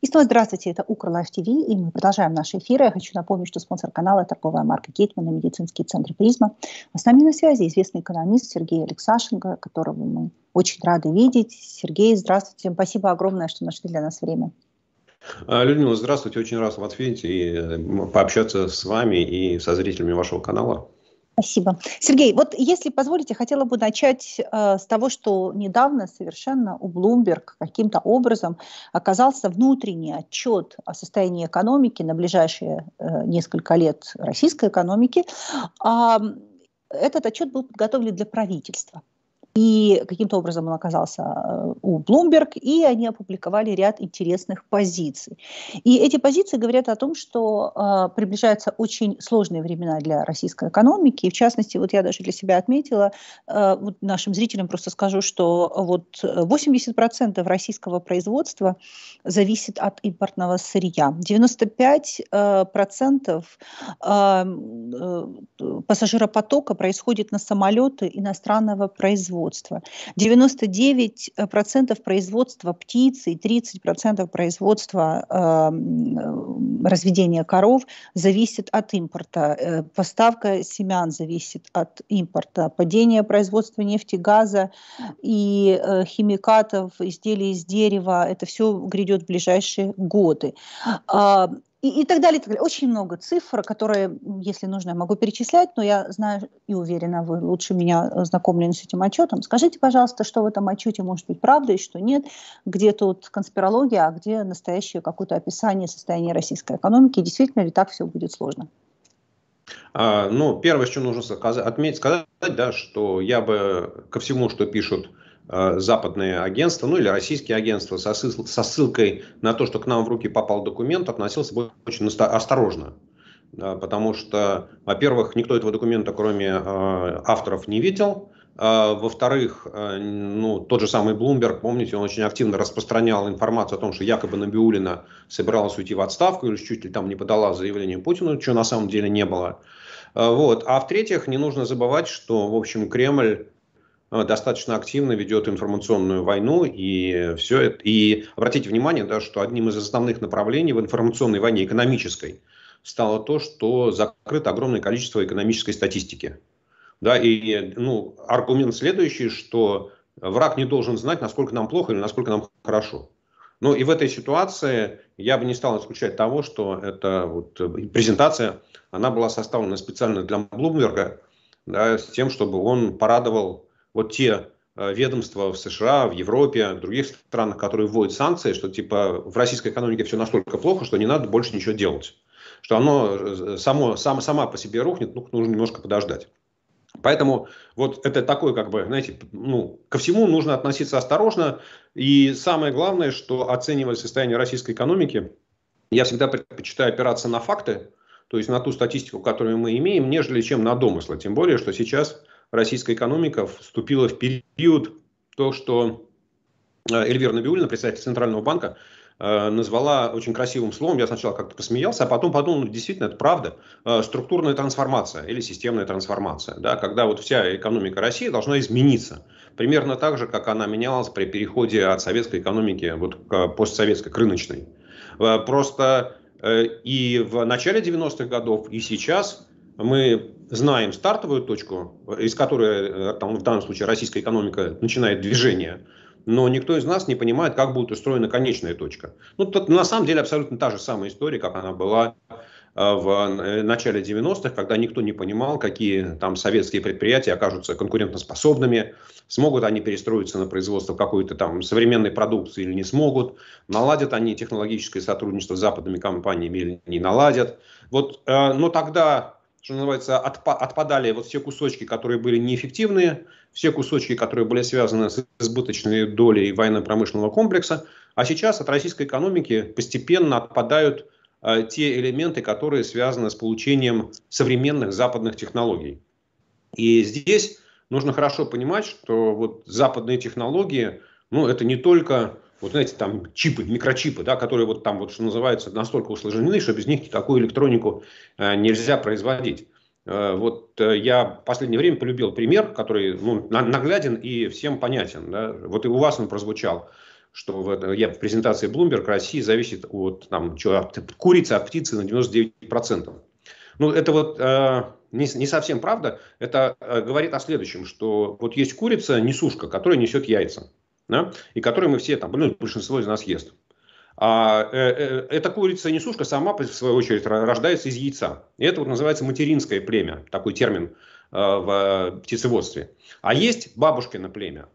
И снова здравствуйте, это Укрлайф ТВ, и мы продолжаем наши эфиры. Я хочу напомнить, что спонсор канала – торговая марка Гейтмана, медицинский центр «Призма». А с нами на связи известный экономист Сергей Алексашенко, которого мы очень рады видеть. Сергей, здравствуйте. Спасибо огромное, что нашли для нас время. А, Людмила, здравствуйте. Очень рад вас видеть и э, пообщаться с вами и со зрителями вашего канала. Спасибо. Сергей, вот если позволите, хотела бы начать э, с того, что недавно совершенно у Bloomberg каким-то образом оказался внутренний отчет о состоянии экономики на ближайшие э, несколько лет российской экономики. Э, этот отчет был подготовлен для правительства. И каким-то образом он оказался э, у Bloomberg, и они опубликовали ряд интересных позиций. И эти позиции говорят о том, что э, приближаются очень сложные времена для российской экономики. И в частности, вот я даже для себя отметила, э, вот нашим зрителям просто скажу, что вот 80% российского производства зависит от импортного сырья. 95% э, процентов, э, э пассажиропотока происходит на самолеты иностранного производства производства. 99% производства птицы и 30% производства э, разведения коров зависит от импорта. Э, поставка семян зависит от импорта. Падение производства нефти, газа и э, химикатов, изделий из дерева, это все грядет в ближайшие годы. Э, и, и так далее, и так далее. Очень много цифр, которые, если нужно, я могу перечислять, но я знаю и уверена, вы лучше меня э, знакомлены с этим отчетом. Скажите, пожалуйста, что в этом отчете может быть правда и что нет, где тут конспирология, а где настоящее какое-то описание состояния российской экономики, действительно ли так все будет сложно? А, ну, первое, что нужно отметить, сказать, да, что я бы ко всему, что пишут Э, западные агентства, ну или российские агентства со, со ссылкой на то, что к нам в руки попал документ, относился бы очень осторожно. Э, потому что, во-первых, никто этого документа, кроме э, авторов, не видел. Во-вторых, ну, тот же самый Блумберг, помните, он очень активно распространял информацию о том, что якобы Набиулина собиралась уйти в отставку или чуть ли там не подала заявление Путину, чего на самом деле не было. Вот. А в-третьих, не нужно забывать, что, в общем, Кремль Э, достаточно активно ведет информационную войну и все это. И обратите внимание, да, что одним из основных направлений в информационной войне экономической стало то, что закрыто огромное количество экономической статистики. Да, и ну, аргумент следующий, что враг не должен знать, насколько нам плохо или насколько нам хорошо. Ну и в этой ситуации я бы не стал исключать того, что эта вот презентация, она была составлена специально для Блумберга, да, с тем, чтобы он порадовал вот те э, ведомства в США, в Европе, в других странах, которые вводят санкции, что типа в российской экономике все настолько плохо, что не надо больше ничего делать. Что оно э, само, само, сама по себе рухнет, ну, нужно немножко подождать. Поэтому вот это такое, как бы, знаете, ну, ко всему нужно относиться осторожно. И самое главное, что оценивая состояние российской экономики, я всегда предпочитаю опираться на факты, то есть на ту статистику, которую мы имеем, нежели чем на домыслы. Тем более, что сейчас российская экономика вступила в период то, что э, Эльвира Набиулина, председатель Центрального банка, э, назвала очень красивым словом, я сначала как-то посмеялся, а потом подумал, ну, действительно, это правда, э, структурная трансформация или системная трансформация, да, когда вот вся экономика России должна измениться. Примерно так же, как она менялась при переходе от советской экономики вот к постсоветской, к рыночной. Просто и в начале 90-х годов, и сейчас мы знаем стартовую точку, из которой э, там, в данном случае российская экономика начинает движение, но никто из нас не понимает, как будет устроена конечная точка. Ну, тут, на самом деле абсолютно та же самая история, как она была э, в э, начале 90-х, когда никто не понимал, какие там советские предприятия окажутся конкурентоспособными, смогут они перестроиться на производство какой-то там современной продукции или не смогут, наладят они технологическое сотрудничество с западными компаниями или не наладят. Вот, но тогда что называется, отпадали вот все кусочки, которые были неэффективные, все кусочки, которые были связаны с избыточной долей военно-промышленного комплекса, а сейчас от российской экономики постепенно отпадают э, те элементы, которые связаны с получением современных западных технологий. И здесь нужно хорошо понимать, что вот западные технологии, ну, это не только вот знаете, там чипы, микрочипы, да, которые вот там, вот, что называется, настолько усложнены, что без них такую электронику э, нельзя производить. Э, вот э, я в последнее время полюбил пример, который ну, нагляден и всем понятен. Да. Вот и у вас он прозвучал, что в, я в презентации Bloomberg России зависит от, там, что, от курицы, от птицы на 99%. Ну, это вот э, не, не совсем правда. Это э, говорит о следующем, что вот есть курица, несушка, которая несет яйца да, и которые мы все там, ну, большинство из нас ест. А э, э, эта курица-несушка сама, в свою очередь, рождается из яйца. И это вот называется материнское племя, такой термин э, в э, птицеводстве. А есть бабушкино племя.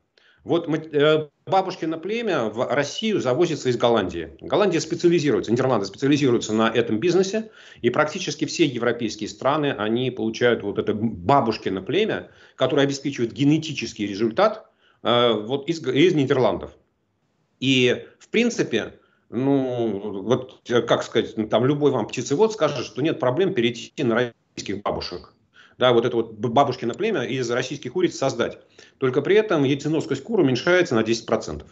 Вот э, бабушкино племя в Россию завозится из Голландии. Голландия специализируется, Нидерланды специализируются на этом бизнесе, и практически все европейские страны, они получают вот это бабушкино племя, которое обеспечивает генетический результат – Э, вот из, из Нидерландов. И, в принципе, ну, вот, э, как сказать, ну, там любой вам птицевод скажет, что нет проблем перейти на российских бабушек. Да, вот это вот бабушкино племя из российских куриц создать. Только при этом яйценоскость кур уменьшается на 10%.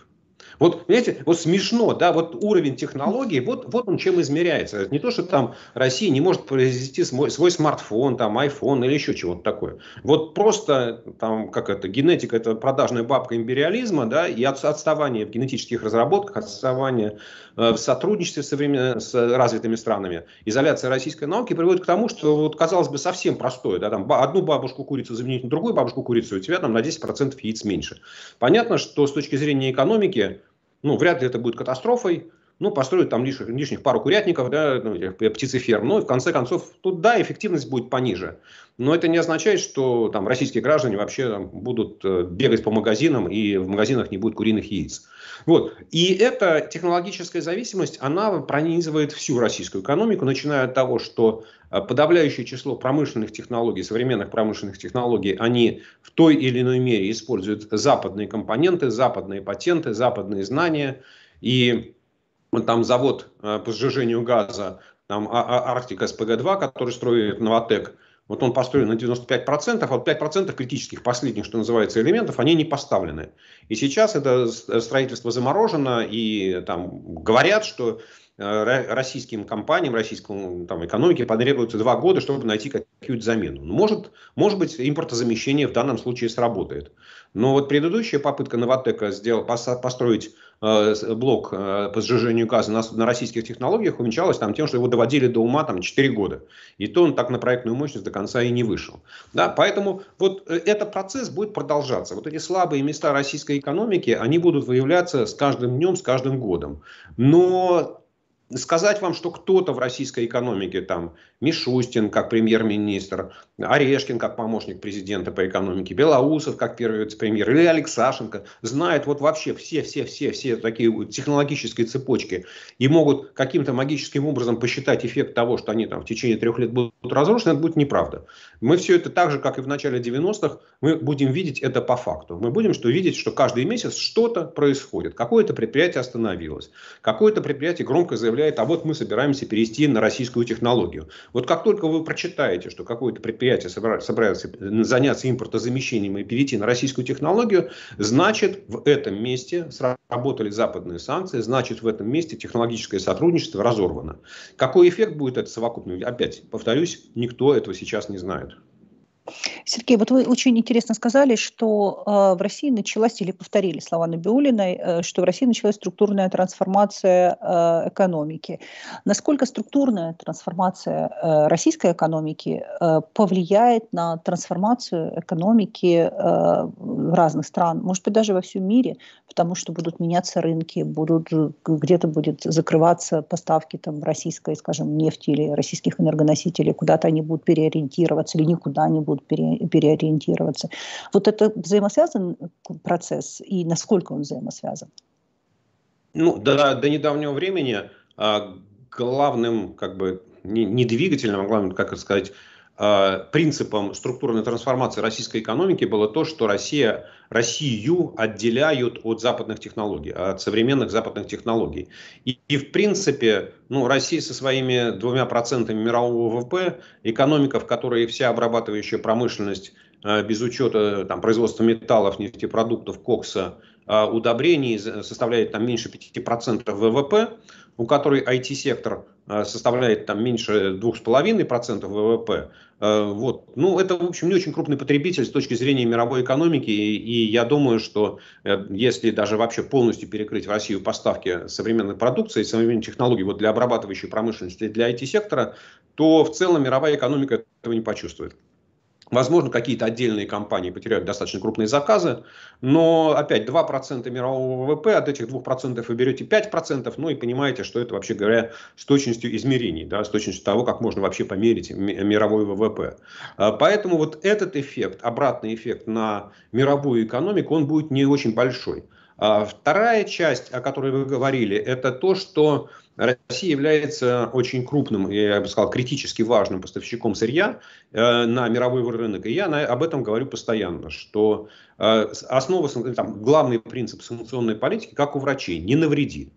Вот, понимаете, вот смешно, да, вот уровень технологий, вот, вот он чем измеряется. Это не то, что там Россия не может произвести свой, свой смартфон, там, iPhone или еще чего-то такое. Вот просто, там, как это, генетика, это продажная бабка империализма, да, и отставание в генетических разработках, отставание э, в сотрудничестве современ... с развитыми странами, изоляция российской науки приводит к тому, что, вот, казалось бы, совсем простое, да, там, одну бабушку курицу заменить на другую бабушку курицу, у тебя там на 10% яиц меньше. Понятно, что с точки зрения экономики, ну, вряд ли это будет катастрофой, ну, построят там лишних, лишних пару курятников, да, ну, птицеферм, ну, и в конце концов, тут, да, эффективность будет пониже. Но это не означает, что там российские граждане вообще там, будут э, бегать по магазинам, и в магазинах не будет куриных яиц. Вот. И эта технологическая зависимость, она пронизывает всю российскую экономику, начиная от того, что э, подавляющее число промышленных технологий, современных промышленных технологий, они в той или иной мере используют западные компоненты, западные патенты, западные знания. И там завод э, по сжижению газа, там а-, а-, Арктика СПГ-2, который строит Новотек, вот он построен на 95%, а вот 5% критических последних, что называется, элементов, они не поставлены. И сейчас это э, строительство заморожено, и там говорят, что Э, российским компаниям, российскому там, экономике потребуется два года, чтобы найти какую-то замену. Ну, может, может быть, импортозамещение в данном случае сработает. Но вот предыдущая попытка Новотека сделать, построить э, блок э, по сжижению газа на, на российских технологиях увенчалось там, тем, что его доводили до ума там, 4 года. И то он так на проектную мощность до конца и не вышел. Да, поэтому вот этот процесс будет продолжаться. Вот эти слабые места российской экономики, они будут выявляться с каждым днем, с каждым годом. Но сказать вам, что кто-то в российской экономике, там, Мишустин как премьер-министр, Орешкин как помощник президента по экономике, Белоусов как первый вице-премьер, или Алексашенко, знают вот вообще все-все-все-все такие технологические цепочки и могут каким-то магическим образом посчитать эффект того, что они там в течение трех лет будут разрушены, это будет неправда. Мы все это так же, как и в начале 90-х, мы будем видеть это по факту. Мы будем что видеть, что каждый месяц что-то происходит. Какое-то предприятие остановилось, какое-то предприятие громко заявляет, а вот мы собираемся перейти на российскую технологию. Вот как только вы прочитаете, что какое-то предприятие предприятия собираются э, заняться импортозамещением и перейти на российскую технологию, значит, в этом месте сработали западные санкции, значит, в этом месте технологическое сотрудничество разорвано. Какой эффект будет это совокупно? Опять повторюсь, никто этого сейчас не знает. Сергей, вот вы очень интересно сказали, что э, в России началась, или повторили слова Набиулиной, э, что в России началась структурная трансформация э, экономики. Насколько структурная трансформация э, российской экономики э, повлияет на трансформацию экономики э, разных стран, может быть, даже во всем мире, потому что будут меняться рынки, будут где-то будет закрываться поставки там, российской, скажем, нефти или российских энергоносителей, куда-то они будут переориентироваться или никуда не будут будут переориентироваться. Вот это взаимосвязан процесс и насколько он взаимосвязан? Ну, до, до недавнего времени а, главным, как бы, не, не двигателем, а главным, как сказать, Э, принципом структурной трансформации российской экономики было то, что Россия, Россию отделяют от западных технологий, от современных западных технологий. И, и в принципе, ну, Россия со своими двумя процентами мирового ВВП, экономика, в которой вся обрабатывающая промышленность э, без учета там, производства металлов, нефтепродуктов, кокса, э, удобрений составляет там меньше 5% ВВП, у которой IT-сектор составляет там меньше 2,5% ВВП, Э, вот. Ну, это, в общем, не очень крупный потребитель с точки зрения мировой экономики, и, и я думаю, что э, если даже вообще полностью перекрыть в Россию поставки современной продукции, современной технологии вот для обрабатывающей промышленности и для IT-сектора, то в целом мировая экономика этого не почувствует. Возможно, какие-то отдельные компании потеряют достаточно крупные заказы, но опять 2% мирового ВВП, от этих 2% вы берете 5%, ну и понимаете, что это вообще говоря с точностью измерений, да, с точностью того, как можно вообще померить мировой ВВП. А, поэтому вот этот эффект, обратный эффект на мировую экономику, он будет не очень большой. А вторая часть, о которой вы говорили, это то, что Россия является очень крупным, я бы сказал, критически важным поставщиком сырья э, на мировой рынок. И я об этом говорю постоянно, что э, основа, там, главный принцип санкционной политики, как у врачей, не навреди.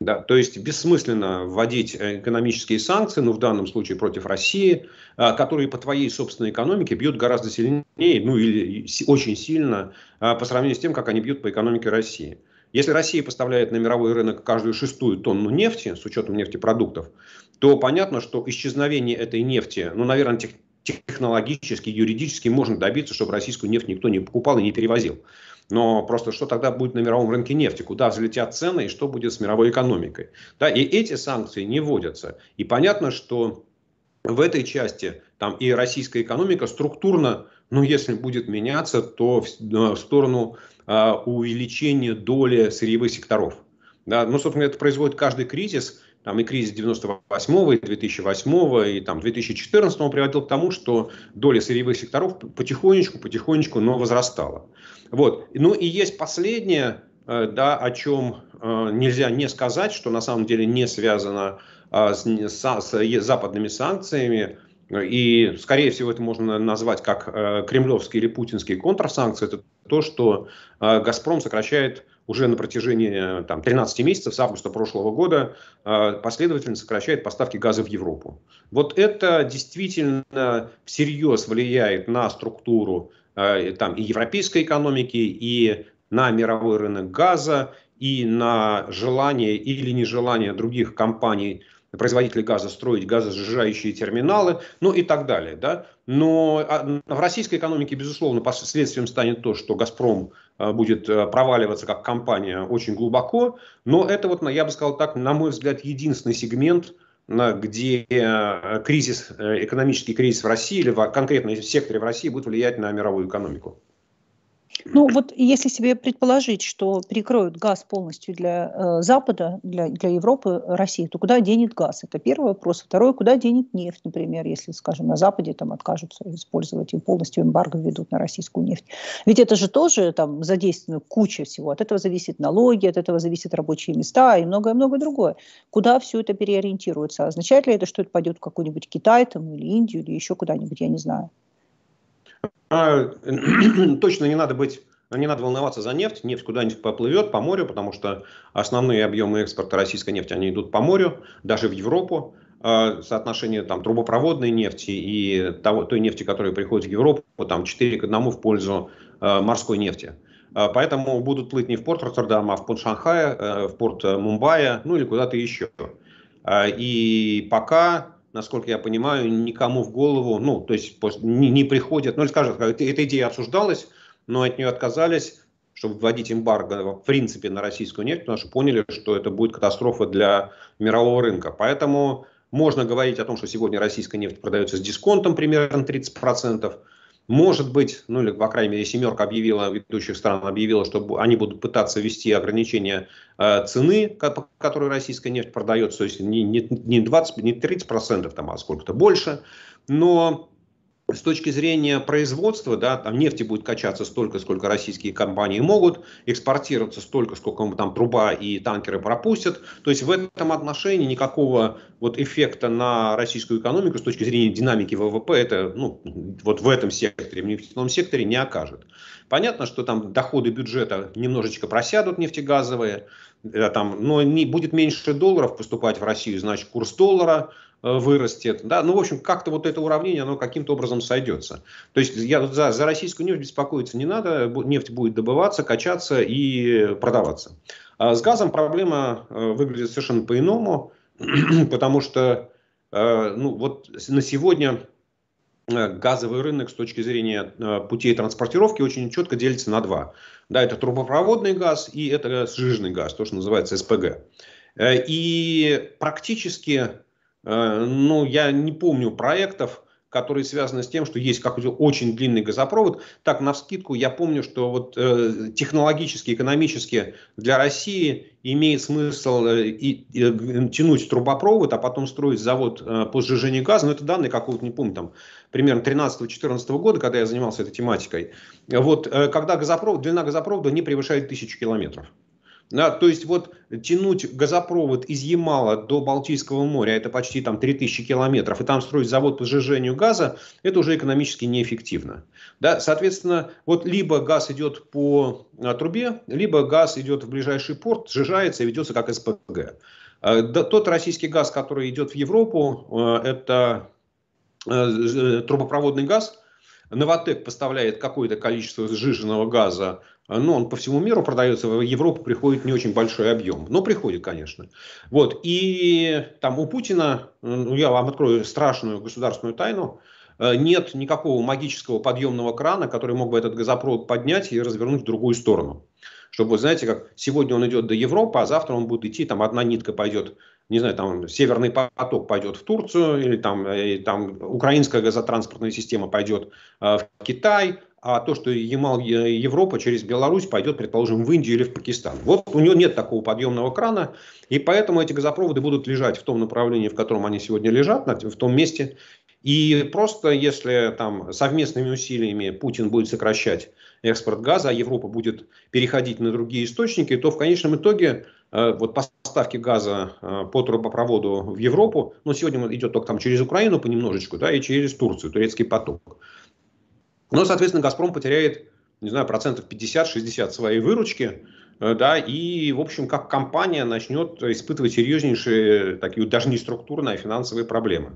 Да, то есть бессмысленно вводить э, экономические санкции, ну в данном случае против России, э, которые по твоей собственной экономике бьют гораздо сильнее, ну или очень сильно э, по сравнению с тем, как они бьют по экономике России. Если Россия поставляет на мировой рынок каждую шестую тонну нефти, с учетом нефтепродуктов, то понятно, что исчезновение этой нефти, ну, наверное, тех, технологически, юридически можно добиться, чтобы российскую нефть никто не покупал и не перевозил. Но просто что тогда будет на мировом рынке нефти? Куда взлетят цены и что будет с мировой экономикой? Да, и эти санкции не вводятся. И понятно, что в этой части там и российская экономика структурно, ну, если будет меняться, то в, в сторону э, увеличения доли сырьевых секторов. Да, ну, собственно, это производит каждый кризис, там и кризис 98 го и 2008 го и там 2014 го приводил к тому, что доля сырьевых секторов потихонечку, потихонечку, но возрастала. Вот. Ну и есть последнее, э, да, о чем э, нельзя не сказать, что на самом деле не связано а, с, с, с западными санкциями. И, скорее всего, это можно назвать как э, кремлевские или путинские контрсанкции. Это то, что «Газпром» сокращает уже на протяжении там, 13 месяцев с августа прошлого года последовательно сокращает поставки газа в Европу. Вот это действительно всерьез влияет на структуру Э, там, и европейской экономики, и на мировой рынок газа, и на желание или нежелание других компаний, производителей газа строить газосжижающие терминалы, ну и так далее. Да? Но а, в российской экономике, безусловно, последствием станет то, что «Газпром» э, будет э, проваливаться как компания очень глубоко, но это, вот, я бы сказал так, на мой взгляд, единственный сегмент – где э, кризис, э, экономический кризис в России или в конкретном секторе в России будет влиять на мировую экономику. Ну вот если себе предположить, что перекроют газ полностью для э, Запада, для, для Европы, России, то куда денет газ? Это первый вопрос. Второй, куда денет нефть, например, если, скажем, на Западе там откажутся использовать и полностью эмбарго ведут на российскую нефть. Ведь это же тоже там задействована куча всего. От этого зависит налоги, от этого зависят рабочие места и многое-многое другое. Куда все это переориентируется? Означает ли это, что это пойдет в какой-нибудь Китай там, или Индию или еще куда-нибудь, я не знаю. А, точно не надо быть не надо волноваться за нефть, нефть куда-нибудь поплывет по морю, потому что основные объемы экспорта российской нефти, они идут по морю, даже в Европу. А, соотношение там, трубопроводной нефти и того, той нефти, которая приходит в Европу, там 4 к 1 в пользу а, морской нефти. Поэтому будут плыть не в порт Роттердама, а в порт Шанхая, э, в порт э, Мумбаи, ну или куда-то еще. И пока насколько я понимаю, никому в голову, ну, то есть не, не приходят, ну, или скажут, эта идея обсуждалась, но от нее отказались, чтобы вводить эмбарго в принципе на российскую нефть, потому что поняли, что это будет катастрофа для мирового рынка. Поэтому можно говорить о том, что сегодня российская нефть продается с дисконтом примерно 30%, может быть, ну или, по крайней мере, семерка объявила, ведущих стран объявила, что они будут пытаться ввести ограничение э, цены, по которой российская нефть продается, то есть не, не, не 20, не 30 процентов, там, а сколько-то больше. Но с точки зрения производства, да, там нефти будет качаться столько, сколько российские компании могут, экспортироваться столько, сколько там труба и танкеры пропустят. То есть в этом отношении никакого вот эффекта на российскую экономику с точки зрения динамики ВВП это ну, вот в этом секторе, в нефтяном секторе не окажет. Понятно, что там доходы бюджета немножечко просядут нефтегазовые, э, там, но не, будет меньше долларов поступать в Россию, значит курс доллара – Э, вырастет. Да? Ну, в общем, как-то вот это уравнение, оно каким-то образом сойдется. То есть я за, за российскую нефть беспокоиться не надо, нефть будет добываться, качаться и продаваться. А с газом проблема э, выглядит совершенно по-иному, потому что э, ну, вот на сегодня газовый рынок с точки зрения путей транспортировки очень четко делится на два. Да, это трубопроводный газ и это сжиженный газ, то, что называется СПГ. И практически Э, ну, я не помню проектов, которые связаны с тем, что есть какой-то очень длинный газопровод. Так, на вскидку, я помню, что вот э, технологически, экономически для России имеет смысл э, и, э, тянуть трубопровод, а потом строить завод э, по сжижению газа. Но это данные какого-то, не помню, там, примерно 13-14 года, когда я занимался этой тематикой. Вот, э, когда газопровод, длина газопровода не превышает тысячу километров. Да, то есть вот тянуть газопровод из Ямала до Балтийского моря, это почти там 3000 километров, и там строить завод по сжижению газа, это уже экономически неэффективно. Да, соответственно, вот либо газ идет по а, трубе, либо газ идет в ближайший порт, сжижается и ведется как СПГ. А, тот российский газ, который идет в Европу, а, это э, трубопроводный газ – Новотек поставляет какое-то количество сжиженного газа а, ну, он по всему миру продается, в Европу приходит не очень большой объем, но ну, приходит, конечно. Вот, и там у Путина, ну, я вам открою страшную государственную тайну, э, нет никакого магического подъемного крана, который мог бы этот газопровод поднять и развернуть в другую сторону. Чтобы, знаете, как сегодня он идет до Европы, а завтра он будет идти, там одна нитка пойдет, не знаю, там северный поток пойдет в Турцию, или там, э, и, там украинская газотранспортная система пойдет э, в Китай, а то, что Ямал э, Европа через Беларусь пойдет, предположим, в Индию или в Пакистан. Вот у нее нет такого подъемного крана, и поэтому эти газопроводы будут лежать в том направлении, в котором они сегодня лежат, в том месте. И просто если там совместными усилиями Путин будет сокращать экспорт газа, а Европа будет переходить на другие источники, то в конечном итоге э, вот поставки газа э, по трубопроводу в Европу, но ну, сегодня идет только там через Украину понемножечку, да, и через Турцию, турецкий поток но, соответственно, «Газпром» потеряет, не знаю, процентов 50-60 своей выручки, э, да, и, в общем, как компания начнет испытывать серьезнейшие, э, такие даже не структурные, а финансовые проблемы.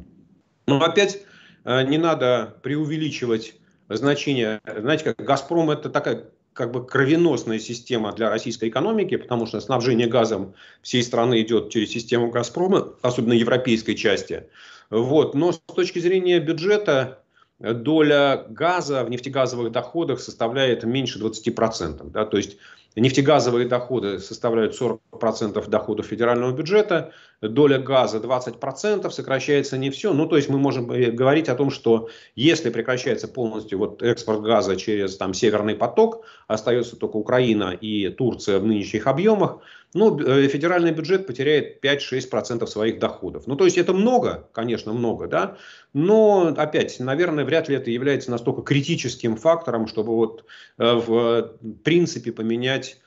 Но опять э, не надо преувеличивать значение. Знаете, как «Газпром» — это такая как бы кровеносная система для российской экономики, потому что снабжение газом всей страны идет через систему «Газпрома», особенно европейской части. Вот. Но с точки зрения бюджета доля газа в нефтегазовых доходах составляет меньше 20%. Да, то есть нефтегазовые доходы составляют 40% доходов федерального бюджета, доля газа 20%, сокращается не все. Ну, то есть мы можем э, говорить о том, что если прекращается полностью вот экспорт газа через там, Северный поток, остается только Украина и Турция в нынешних объемах, ну, э, федеральный бюджет потеряет 5-6% своих доходов. Ну, то есть это много, конечно, много, да, но, опять, наверное, вряд ли это является настолько критическим фактором, чтобы вот э, в э, принципе поменять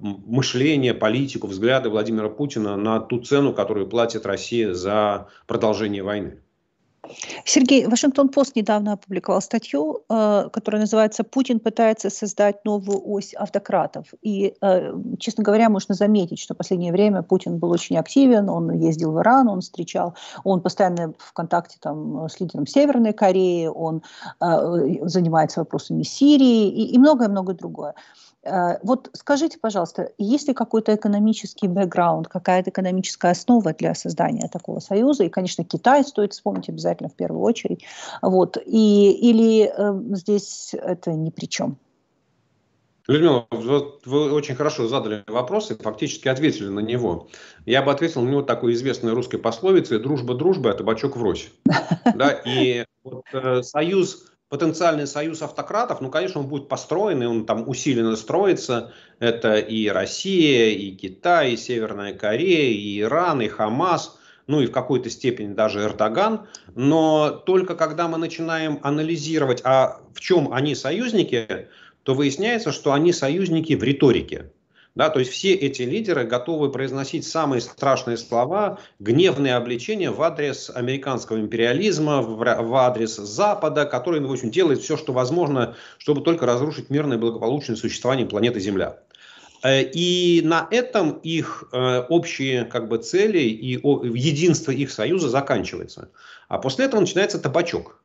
мышление, политику, взгляды Владимира Путина на ту цену, которую платит Россия за продолжение войны. Сергей, Вашингтон-Пост недавно опубликовал статью, э, которая называется «Путин пытается создать новую ось автократов». И, э, честно говоря, можно заметить, что в последнее время Путин был очень активен, он ездил в Иран, он встречал, он постоянно в контакте там, э, с лидером Северной Кореи, он занимается вопросами Сирии и многое-многое другое. Э, вот скажите, пожалуйста, есть ли какой-то экономический бэкграунд, какая-то экономическая основа для создания такого союза? И, конечно, Китай стоит вспомнить обязательно в первую очередь. Вот. И, или э, здесь это ни при чем? Людмила, вот вы очень хорошо задали вопрос и фактически ответили на него. Я бы ответил на него такой известной русской пословицей «дружба дружба, а табачок врозь». Да, и вот, э, союз потенциальный союз автократов, ну, конечно, он будет построен, и он там усиленно строится. Это и Россия, и Китай, и Северная Корея, и Иран, и Хамас, ну и в какой-то степени даже Эрдоган. Но только когда мы начинаем анализировать, а в чем они союзники, то выясняется, что они союзники в риторике. Да, то есть все эти лидеры готовы произносить самые страшные слова, гневные обличения в адрес американского империализма, в, адрес Запада, который, ну, в общем, делает все, что возможно, чтобы только разрушить мирное благополучное существование планеты Земля. Э, и на этом их э, общие как бы, цели и единство их союза заканчивается. А после этого начинается табачок.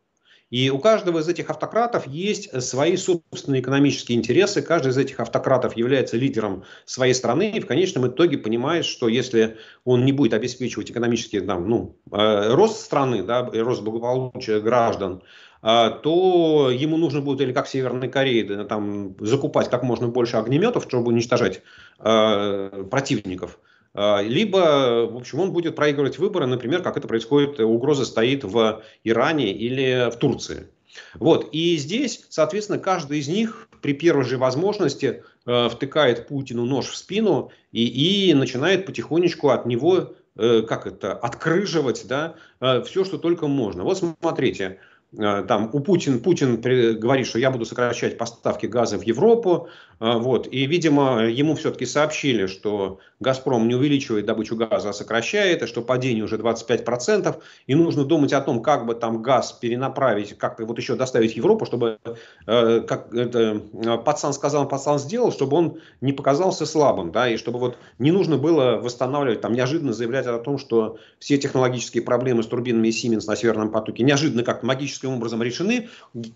И у каждого из этих автократов есть свои собственные экономические интересы. Каждый из этих автократов является лидером своей страны и в конечном итоге понимает, что если он не будет обеспечивать экономический там, ну, э, рост страны, да, рост благополучия граждан, э, то ему нужно будет или как в Северной Корее там закупать как можно больше огнеметов, чтобы уничтожать э, противников, а, либо, в общем, он будет проигрывать выборы, например, как это происходит, э, угроза стоит в Иране или в Турции. Вот. И здесь, соответственно, каждый из них при первой же возможности э, втыкает Путину нож в спину и, и начинает потихонечку от него, э, как это, открыживать да, э, все, что только можно. Вот смотрите, э, там у Путин, Путин говорит, что я буду сокращать поставки газа в Европу, э, вот, и, видимо, ему все-таки сообщили, что Газпром не увеличивает добычу газа, а сокращает, и что падение уже 25%, и нужно думать о том, как бы там газ перенаправить, как-то вот еще доставить в Европу, чтобы, э, как это, э, пацан сказал, пацан сделал, чтобы он не показался слабым, да, и чтобы вот не нужно было восстанавливать, там неожиданно заявлять о том, что все технологические проблемы с турбинами Siemens на Северном потоке неожиданно как-то магическим образом решены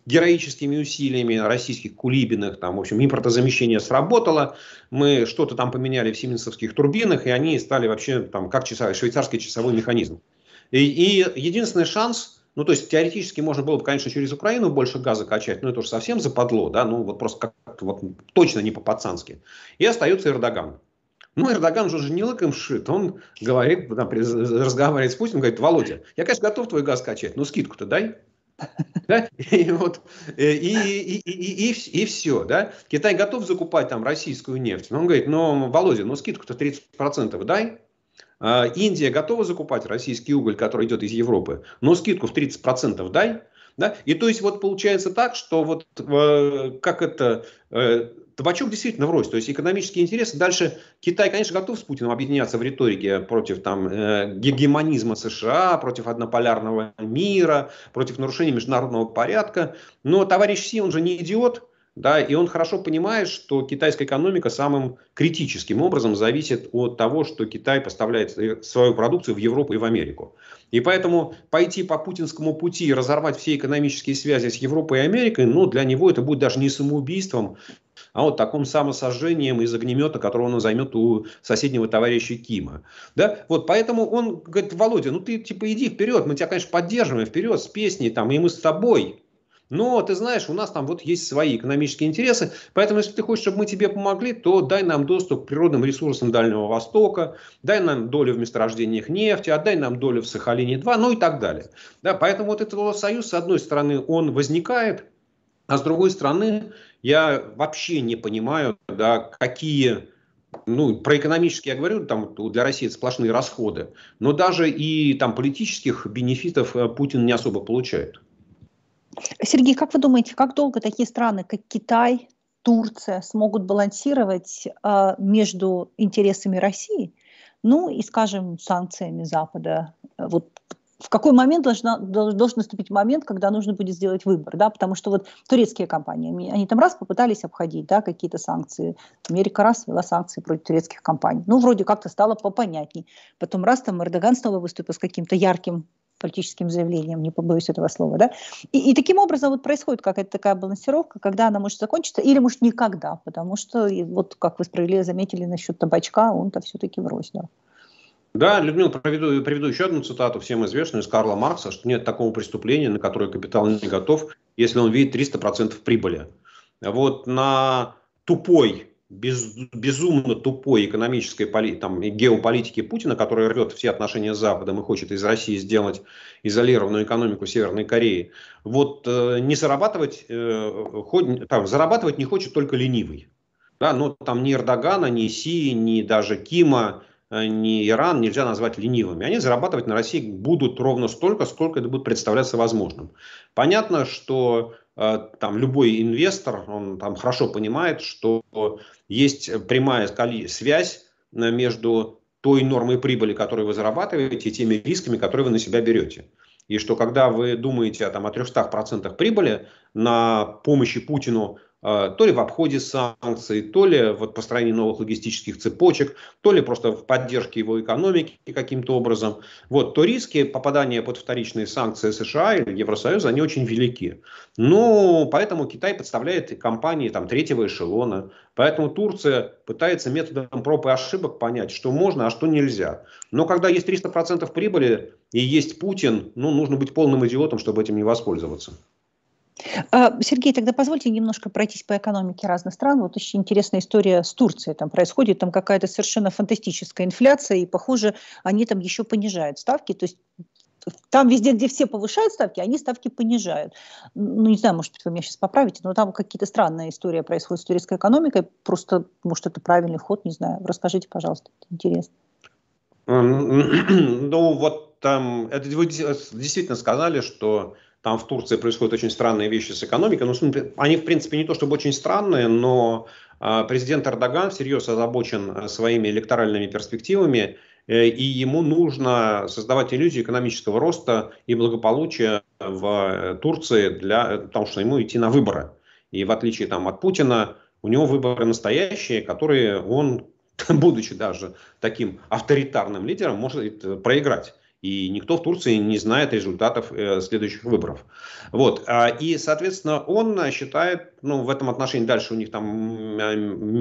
героическими усилиями российских кулибиных, там, в общем, импортозамещение сработало, мы что-то там поменяли в сименсовских турбинах, и они стали вообще там как часовой, швейцарский часовой механизм. И, и единственный шанс, ну то есть теоретически можно было бы, конечно, через Украину больше газа качать, но это уже совсем западло, да, ну вот просто как вот точно не по-пацански. И остается Эрдоган. Ну, Эрдоган же не лыком шит. Он говорит, там, разговаривает с Путиным, говорит, Володя, я, конечно, готов твой газ качать, но скидку-то дай. Да? И, вот, э, и, и, и, и, и все. Да? Китай готов закупать там российскую нефть. Но он говорит, ну, Володя, ну скидку-то 30% дай. А, Индия готова закупать российский уголь, который идет из Европы, но ну, скидку в 30% дай. Да? И то есть вот получается так, что вот э, как это э, табачок действительно врозь, то есть экономические интересы. Дальше Китай, конечно, готов с Путиным объединяться в риторике против там э, гегемонизма США, против однополярного мира, против нарушения международного порядка. Но товарищ Си, он же не идиот, да, и он хорошо понимает, что китайская экономика самым критическим образом зависит от того, что Китай поставляет э, свою продукцию в Европу и в Америку. И поэтому пойти по путинскому пути и разорвать все экономические связи с Европой и Америкой, ну, для него это будет даже не самоубийством, а вот таком самосожжением из огнемета, которого он займет у соседнего товарища Кима. Да? Вот, поэтому он говорит, Володя, ну ты типа иди вперед, мы тебя, конечно, поддерживаем вперед с песней, там, и мы с тобой. Но ты знаешь, у нас там вот есть свои экономические интересы, поэтому если ты хочешь, чтобы мы тебе помогли, то дай нам доступ к природным ресурсам Дальнего Востока, дай нам долю в месторождениях нефти, отдай нам долю в Сахалине-2, ну и так далее. Да, поэтому вот этот союз, с одной стороны, он возникает, а с другой стороны, я вообще не понимаю, да, какие ну, про экономические я говорю, там для России это сплошные расходы, но даже и там политических бенефитов э, Путин не особо получает. Сергей, как вы думаете, как долго такие страны, как Китай, Турция, смогут балансировать э, между интересами России, ну и, скажем, санкциями Запада? Э, вот в какой момент должна, должен наступить момент, когда нужно будет сделать выбор, да, потому что вот турецкие компании, они там раз попытались обходить, да, какие-то санкции, Америка раз ввела санкции против турецких компаний, ну, вроде как-то стало попонятней, потом раз там Эрдоган снова выступил с каким-то ярким политическим заявлением, не побоюсь этого слова, да, и, и таким образом вот происходит какая-то такая балансировка, когда она может закончиться или, может, никогда, потому что, вот как вы справедливо заметили насчет табачка, он-то все-таки врозь, да. Да, Людмила, приведу, приведу еще одну цитату, всем известную, из Карла Маркса, что нет такого преступления, на которое капитал не готов, если он видит 300% прибыли. Вот на тупой, без, безумно тупой экономической поли, там, геополитике Путина, который рвет все отношения с Западом и хочет из России сделать изолированную экономику Северной Кореи, вот э, не зарабатывать, э, хоть, там, зарабатывать не хочет только ленивый. Да, но ну, там ни Эрдогана, ни Си, ни даже Кима, Э, ни Иран нельзя назвать ленивыми. Они зарабатывать на России будут ровно столько, сколько это будет представляться возможным. Понятно, что э, там любой инвестор, он там хорошо понимает, что есть прямая связь э, между той нормой прибыли, которую вы зарабатываете, и теми рисками, которые вы на себя берете. И что когда вы думаете там, о 300% прибыли на помощи Путину Э, то ли в обходе санкций, то ли вот построении новых логистических цепочек, то ли просто в поддержке его экономики каким-то образом, вот, то риски попадания под вторичные санкции США или Евросоюза, они очень велики. Но ну, поэтому Китай подставляет компании там, третьего эшелона, поэтому Турция пытается методом проб и ошибок понять, что можно, а что нельзя. Но когда есть 300% прибыли и есть Путин, ну, нужно быть полным идиотом, чтобы этим не воспользоваться. А, Сергей, тогда позвольте немножко пройтись по экономике разных стран. Вот очень интересная история с Турцией. Там происходит там какая-то совершенно фантастическая инфляция, и, похоже, они там еще понижают ставки. То есть там везде, где все повышают ставки, они ставки понижают. Ну, не знаю, может быть, вы меня сейчас поправите, но там какие-то странные истории происходят с турецкой экономикой. Просто, может, это правильный ход, не знаю. Расскажите, пожалуйста, это интересно. Эм, ну, вот там, это вы действительно сказали, что там в Турции происходят очень странные вещи с экономикой. Ну, они, в принципе, не то чтобы очень странные, но а, президент Эрдоган всерьез озабочен э, своими электоральными перспективами, э, и ему нужно создавать иллюзию экономического роста и благополучия в э, Турции, для, потому что ему идти на выборы. И в отличие там, от Путина, у него выборы настоящие, которые он, будучи даже таким авторитарным лидером, может проиграть. И никто в Турции не знает результатов э, следующих выборов. Вот. А, и, соответственно, он считает, ну, в этом отношении дальше у них там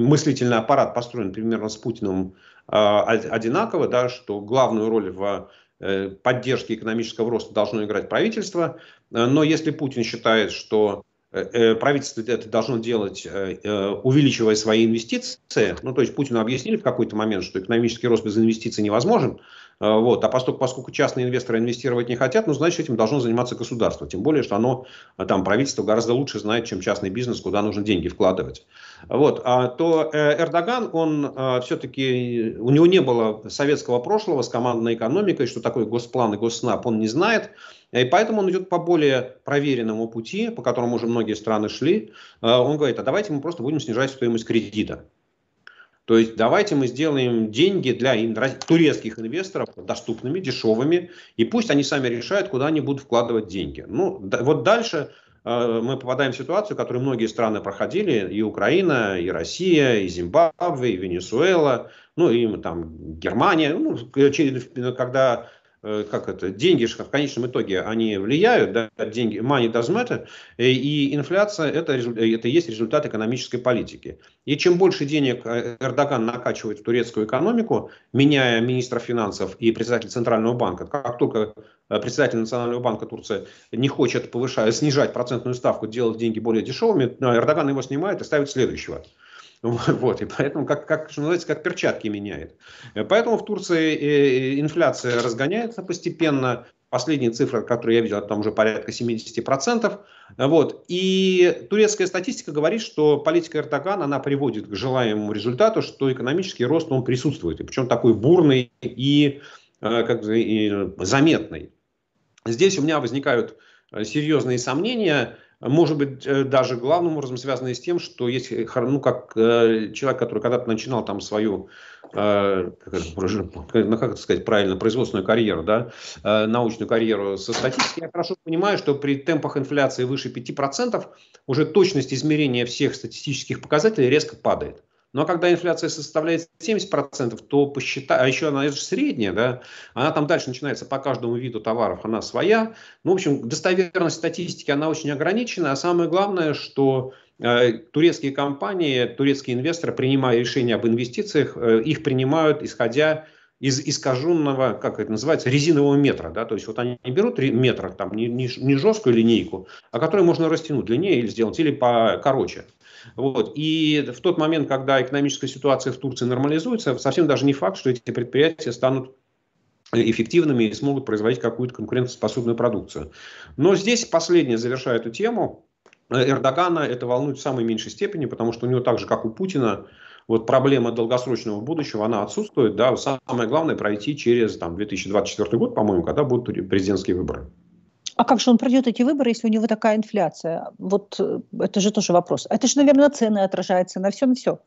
мыслительный аппарат построен примерно с Путиным а, одинаково, да, что главную роль в э, поддержке экономического роста должно играть правительство. Но если Путин считает, что э, правительство это должно делать, увеличивая свои инвестиции. Ну, то есть Путину объяснили в какой-то момент, что экономический рост без инвестиций невозможен. А, вот. А поскольку, поскольку частные инвесторы инвестировать не хотят, ну, значит, этим должно заниматься государство. Тем более, что оно, а, там, правительство гораздо лучше знает, чем частный бизнес, куда нужно деньги вкладывать. Вот. А, то э, Эрдоган, он а, все-таки, у него не было советского прошлого с командной экономикой, что такое госплан и госснаб, он не знает. И поэтому он идет по более проверенному пути, по которому уже многие страны шли. Он говорит, а давайте мы просто будем снижать стоимость кредита. То есть давайте мы сделаем деньги для турецких инвесторов доступными, дешевыми, и пусть они сами решают, куда они будут вкладывать деньги. Ну, вот дальше э, мы попадаем в ситуацию, которую многие страны проходили, и Украина, и Россия, и Зимбабве, и Венесуэла, ну и там Германия, ну, когда Э, как это, деньги же в конечном итоге они влияют, да, деньги, money does matter, и, э, и инфляция это, э, это есть результат экономической политики. И чем больше денег Эрдоган накачивает в турецкую экономику, меняя министра финансов и председателя Центрального банка, как только председатель Национального банка Турции не хочет повышать, снижать процентную ставку, делать деньги более дешевыми, Эрдоган его снимает и ставит следующего. Вот, и поэтому, как, как, что называется, как перчатки меняет. Э, поэтому в Турции э, э, инфляция разгоняется постепенно. Последние цифры, которые я видел, там уже порядка 70%. Вот. И турецкая статистика говорит, что политика Эрдогана, она приводит к желаемому результату, что экономический рост, он присутствует. И причем такой бурный и, как, и заметный. Здесь у меня возникают серьезные сомнения может быть, э, даже главным образом связано с тем, что есть, э, ну, как э, человек, который когда-то начинал там свою, э, как, это, ну, как это сказать правильно, производственную карьеру, да, э, научную карьеру со статистикой, я хорошо понимаю, что при темпах инфляции выше 5% уже точность измерения всех статистических показателей резко падает. Но когда инфляция составляет 70%, то посчитай, а еще она же средняя, да, она там дальше начинается по каждому виду товаров, она своя. Ну, в общем, достоверность статистики, она очень ограничена, а самое главное, что э, турецкие компании, турецкие инвесторы, принимая решения об инвестициях, э, их принимают исходя из искаженного, как это называется, резинового метра. Да? То есть вот они не берут метр, там, не, не, не жесткую линейку, а которую можно растянуть длиннее или сделать, или покороче. Вот. И в тот момент, когда экономическая ситуация в Турции нормализуется, совсем даже не факт, что эти предприятия станут эффективными и смогут производить какую-то конкурентоспособную продукцию. Но здесь последнее, завершая эту тему, Эрдогана это волнует в самой меньшей степени, потому что у него так же, как у Путина, вот проблема долгосрочного будущего, она отсутствует, да, самое главное пройти через там 2024 год, по-моему, когда будут президентские выборы. А как же он пройдет эти выборы, если у него такая инфляция? Вот э, это же тоже вопрос. Это же, наверное, на цены отражается, на всем все.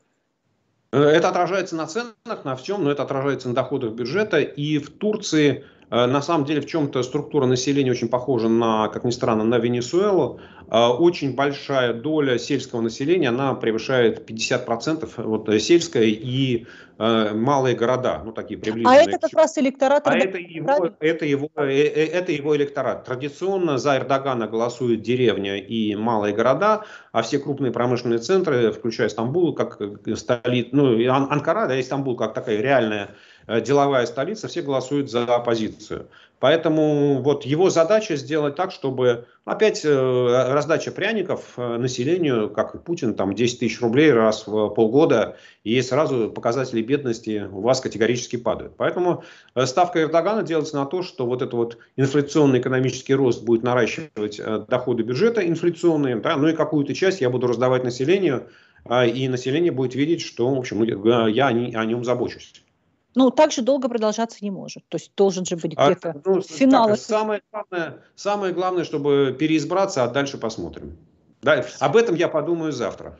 Э, это отражается на ценах, на всем, но это отражается на доходах бюджета. И в Турции, Э, на самом деле в чем-то структура населения очень похожа на, как ни странно, на Венесуэлу. Э, очень большая доля сельского населения, она превышает 50% э, вот, сельское и малые города, ну такие а приближенные. А это как раз электорат а это его, это, его, это его электорат. Традиционно за Эрдогана голосуют деревня и малые города, а все крупные промышленные центры, включая Стамбул, как столица, ну, Ан Анкара, да, и Стамбул, как такая реальная Э, деловая столица, все голосуют за оппозицию. Поэтому вот его задача сделать так, чтобы опять э, раздача пряников э, населению, как и Путин, там 10 тысяч рублей раз в полгода, и сразу показатели бедности у вас категорически падают. Поэтому ставка Эрдогана делается на то, что вот этот вот инфляционный экономический рост будет наращивать доходы бюджета инфляционные, да, ну и какую-то часть я буду раздавать населению, и население будет видеть, что, в общем, ну, я о нем забочусь ну, так же долго продолжаться не может. То есть должен же быть а, где-то ну, финал. Так, самое, главное, самое главное, чтобы переизбраться, а дальше посмотрим. Да, об этом я подумаю завтра.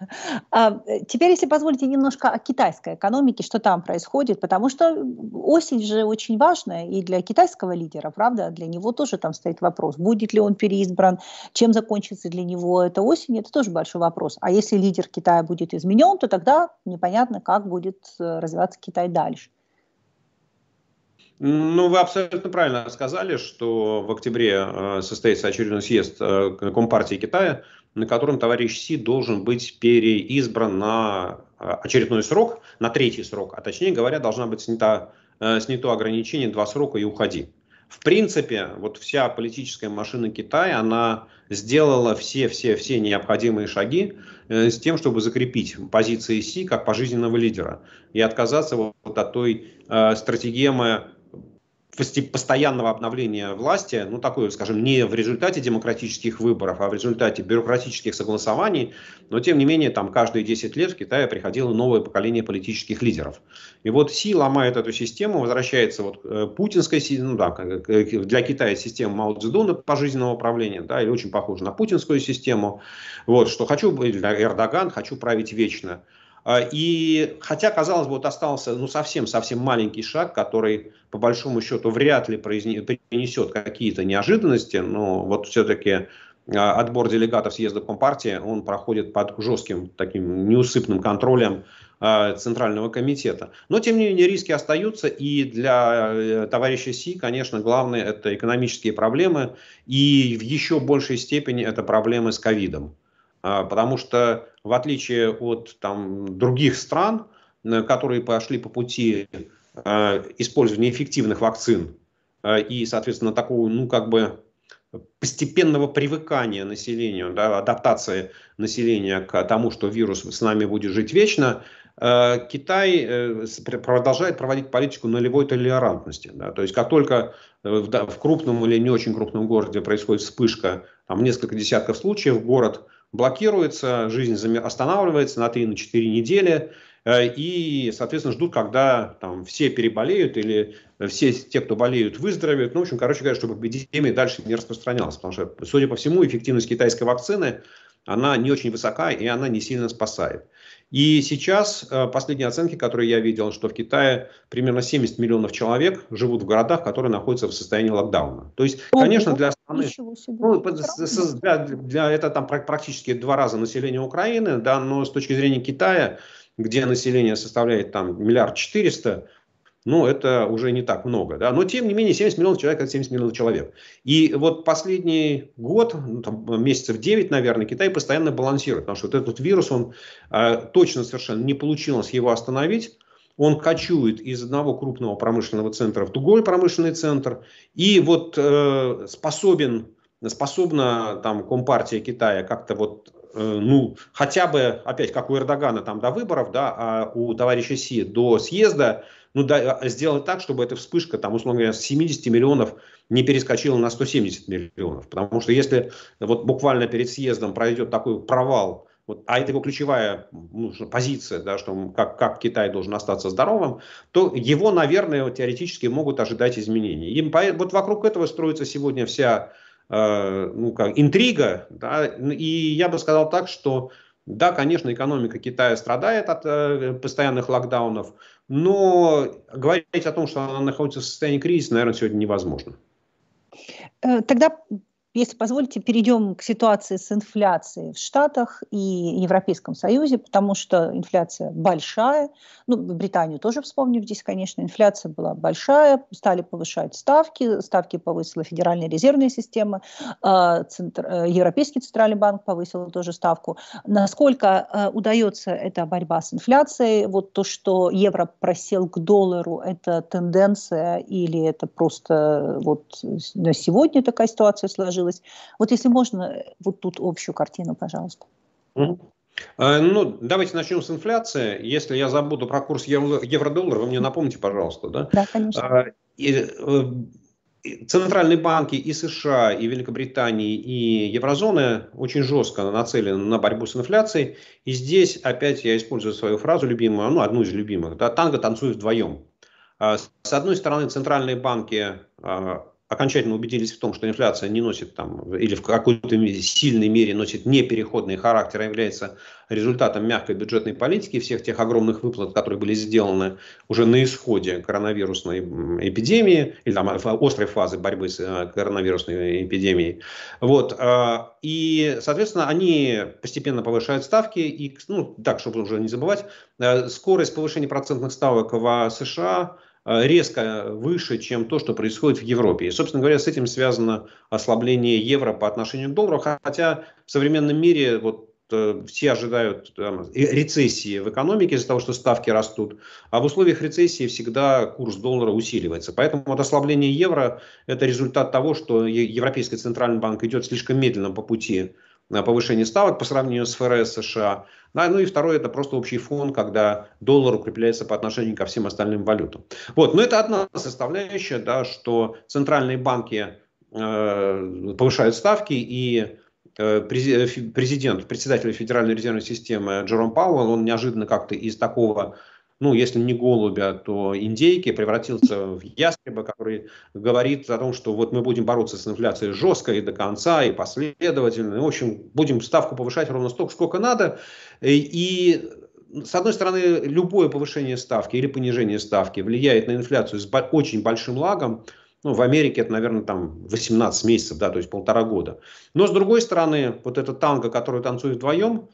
А, э, теперь, если позволите, немножко о китайской экономике, что там происходит, потому что осень же очень важная и для китайского лидера, правда, для него тоже там стоит вопрос, будет ли он переизбран, чем закончится для него эта осень, это тоже большой вопрос. А если лидер Китая будет изменен, то тогда непонятно, как будет э, развиваться Китай дальше. Ну, вы абсолютно правильно сказали, что в октябре э, состоится очередной съезд э, Компартии Китая, на котором товарищ Си должен быть переизбран на а, очередной срок, на третий срок, а точнее говоря, должна быть снята, э, снято ограничение два срока и уходи. В принципе, вот вся политическая машина Китая, она сделала все-все-все необходимые шаги э, с тем, чтобы закрепить позиции Си как пожизненного лидера и отказаться вот от той э, стратегемы постоянного обновления власти, ну такой, скажем, не в результате демократических выборов, а в результате бюрократических согласований, но тем не менее там каждые 10 лет в Китае приходило новое поколение политических лидеров. И вот Си ломает эту систему, возвращается вот к э, путинской, ну да, для Китая система Мао Цзэдуна пожизненного управления, да, или очень похожа на путинскую систему, вот, что хочу, быть Эрдоган, хочу править вечно. А, и хотя, казалось бы, вот остался ну, совсем-совсем маленький шаг, который, по большому счету, вряд ли принесет какие-то неожиданности, но вот все-таки а, отбор делегатов съезда Компартии, он проходит под жестким таким неусыпным контролем а, Центрального комитета. Но, тем не менее, риски остаются, и для э, товарища Си, конечно, главное – это экономические проблемы, и в еще большей степени это проблемы с ковидом. А, потому что в отличие от там, других стран, которые пошли по пути а, использования эффективных вакцин а, и, соответственно, такого, ну, как бы постепенного привыкания населению, да, адаптации населения к тому, что вирус с нами будет жить вечно, Китай э, продолжает проводить политику нулевой толерантности. Да, то есть как только э, в, крупном или не очень крупном городе происходит вспышка, там несколько десятков случаев, город – блокируется, жизнь останавливается на 3-4 недели, э, и, соответственно, ждут, когда там все переболеют или все те, кто болеют, выздоровеют. Ну, в общем, короче говоря, чтобы эпидемия дальше не распространялась, потому что, судя по всему, эффективность китайской вакцины, она не очень высока, и она не сильно спасает. И сейчас э, последние оценки, которые я видел, что в Китае примерно 70 миллионов человек живут в городах, которые находятся в состоянии локдауна. То есть, конечно, для страны... Ну, для, для, это там практически два раза население Украины, да, но с точки зрения Китая, где население составляет там миллиард четыреста, ну, это уже не так много, да, но тем не менее 70 миллионов человек – это 70 миллионов человек. И вот последний год, ну, там, месяцев 9, наверное, Китай постоянно балансирует, потому что вот этот вирус, он э, точно совершенно не получилось его остановить, он кочует из одного крупного промышленного центра в другой промышленный центр, и вот э, способен, способна там Компартия Китая как-то вот э, ну, хотя бы, опять, как у Эрдогана там до выборов, да, а у товарища Си до съезда ну, да, а сделать так, чтобы эта вспышка, там, условно говоря, с 70 миллионов не перескочила на 170 миллионов. Потому что если вот буквально перед съездом пройдет такой провал, вот, а это его ключевая ну, позиция, да, что как, как Китай должен остаться здоровым, то его, наверное, теоретически могут ожидать изменения. И вот вокруг этого строится сегодня вся э, ну, как, интрига. Да, и я бы сказал так, что да, конечно, экономика Китая страдает от э, постоянных локдаунов, но говорить о том, что она находится в состоянии кризиса, наверное, сегодня невозможно. Э, тогда если позволите, перейдем к ситуации с инфляцией в Штатах и Европейском Союзе, потому что инфляция большая. Ну, Британию тоже вспомним здесь, конечно, инфляция была большая, стали повышать ставки, ставки повысила Федеральная резервная система, а, Центр, э, Европейский центральный банк повысил тоже ставку. Насколько э, удается эта борьба с инфляцией? Вот то, что евро просел к доллару, это тенденция или это просто э, вот на сегодня такая ситуация сложилась? сложилось. Вот если можно, э, вот тут общую картину, пожалуйста. А, ну, давайте начнем с инфляции. Если я забуду про курс евро-доллар, вы мне напомните, пожалуйста. Да, да конечно. А, э, центральные банки и США, и Великобритании, и еврозоны очень жестко нацелены на борьбу с инфляцией. И здесь опять я использую свою фразу любимую, ну, одну из любимых. Да, танго танцует вдвоем. А, с одной стороны, центральные банки окончательно убедились в том, что инфляция не носит там, или в какой-то сильной мере носит непереходный характер, а является результатом мягкой бюджетной политики, всех тех огромных выплат, которые были сделаны уже на исходе коронавирусной эпидемии, или там острой фазы борьбы с э, коронавирусной эпидемией. Вот. Э, и, соответственно, они постепенно повышают ставки, и, ну, так, чтобы уже не забывать, э, скорость повышения процентных ставок в США – Э, резко выше, чем то, что происходит в Европе. И, собственно говоря, с этим связано ослабление евро по отношению к доллару, хотя в современном мире вот э, все ожидают там, рецессии в экономике из-за того, что ставки растут, а в условиях рецессии всегда курс доллара усиливается. Поэтому вот ослабление евро – это результат того, что Европейский Центральный банк идет слишком медленно по пути Э, повышение ставок по сравнению с ФРС США. Да, ну и второе, это просто общий фон, когда доллар укрепляется по отношению ко всем остальным валютам. Вот, но это одна составляющая, да, что центральные банки э, повышают ставки и э, президент, председатель Федеральной резервной системы Джером Пауэлл, он неожиданно как-то из такого ну, если не голубя, то индейки, превратился в ястреба, который говорит о том, что вот мы будем бороться с инфляцией жестко и до конца, и последовательно, и, в общем, будем ставку повышать ровно столько, сколько надо, и с одной стороны, любое повышение ставки или понижение ставки влияет на инфляцию с очень большим лагом, ну, в Америке это, наверное, там 18 месяцев, да, то есть полтора года. Но с другой стороны, вот это танго, которое танцует вдвоем,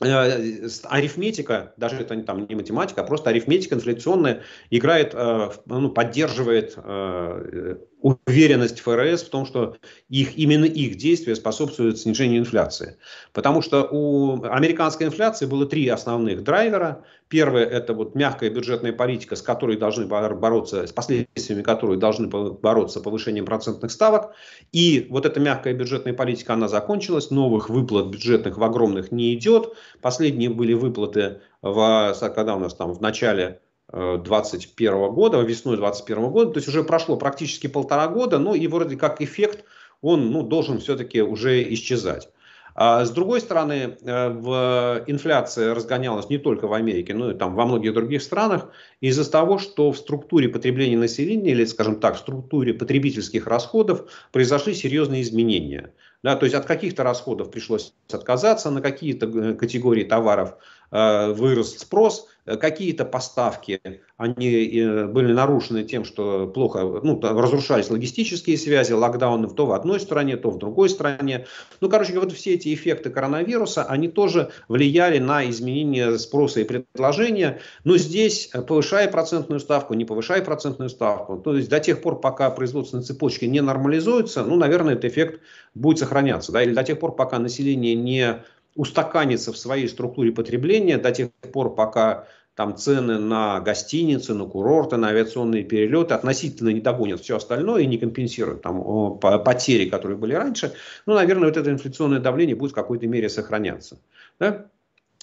Э, арифметика, даже это там не математика, а просто арифметика инфляционная играет, э, ну, поддерживает э, уверенность ФРС в том, что их, именно их действия способствуют снижению инфляции. Потому что у американской инфляции было три основных драйвера. Первое – это вот мягкая бюджетная политика, с которой должны бороться, с последствиями которой должны бороться повышением процентных ставок. И вот эта мягкая бюджетная политика, она закончилась. Новых выплат бюджетных в огромных не идет. Последние были выплаты, в, когда у нас там в начале 2021 э, года, весной 2021 года, то есть уже прошло практически полтора года, но ну и вроде как эффект, он ну, должен все-таки уже исчезать. А с другой стороны, э, в инфляция разгонялась не только в Америке, но и там во многих других странах из-за того, что в структуре потребления населения или, скажем так, в структуре потребительских расходов произошли серьезные изменения. Да, то есть от каких-то расходов пришлось отказаться на какие-то э, категории товаров Э, вырос спрос, э, какие-то поставки, они э, были нарушены тем, что плохо, ну, разрушались логистические связи, локдауны то в одной стране, то в другой стране. Ну, короче вот все эти эффекты коронавируса, они тоже влияли на изменение спроса и предложения. Но здесь, повышая процентную ставку, не повышая процентную ставку, то есть до тех пор, пока производственные цепочки не нормализуются, ну, наверное, этот эффект будет сохраняться, да, или до тех пор, пока население не устаканится в своей структуре потребления до тех пор, пока там цены на гостиницы, на курорты, на авиационные перелеты относительно не догонят все остальное и не компенсируют там потери, которые были раньше, ну, наверное, вот это инфляционное давление будет в какой-то мере сохраняться. Да?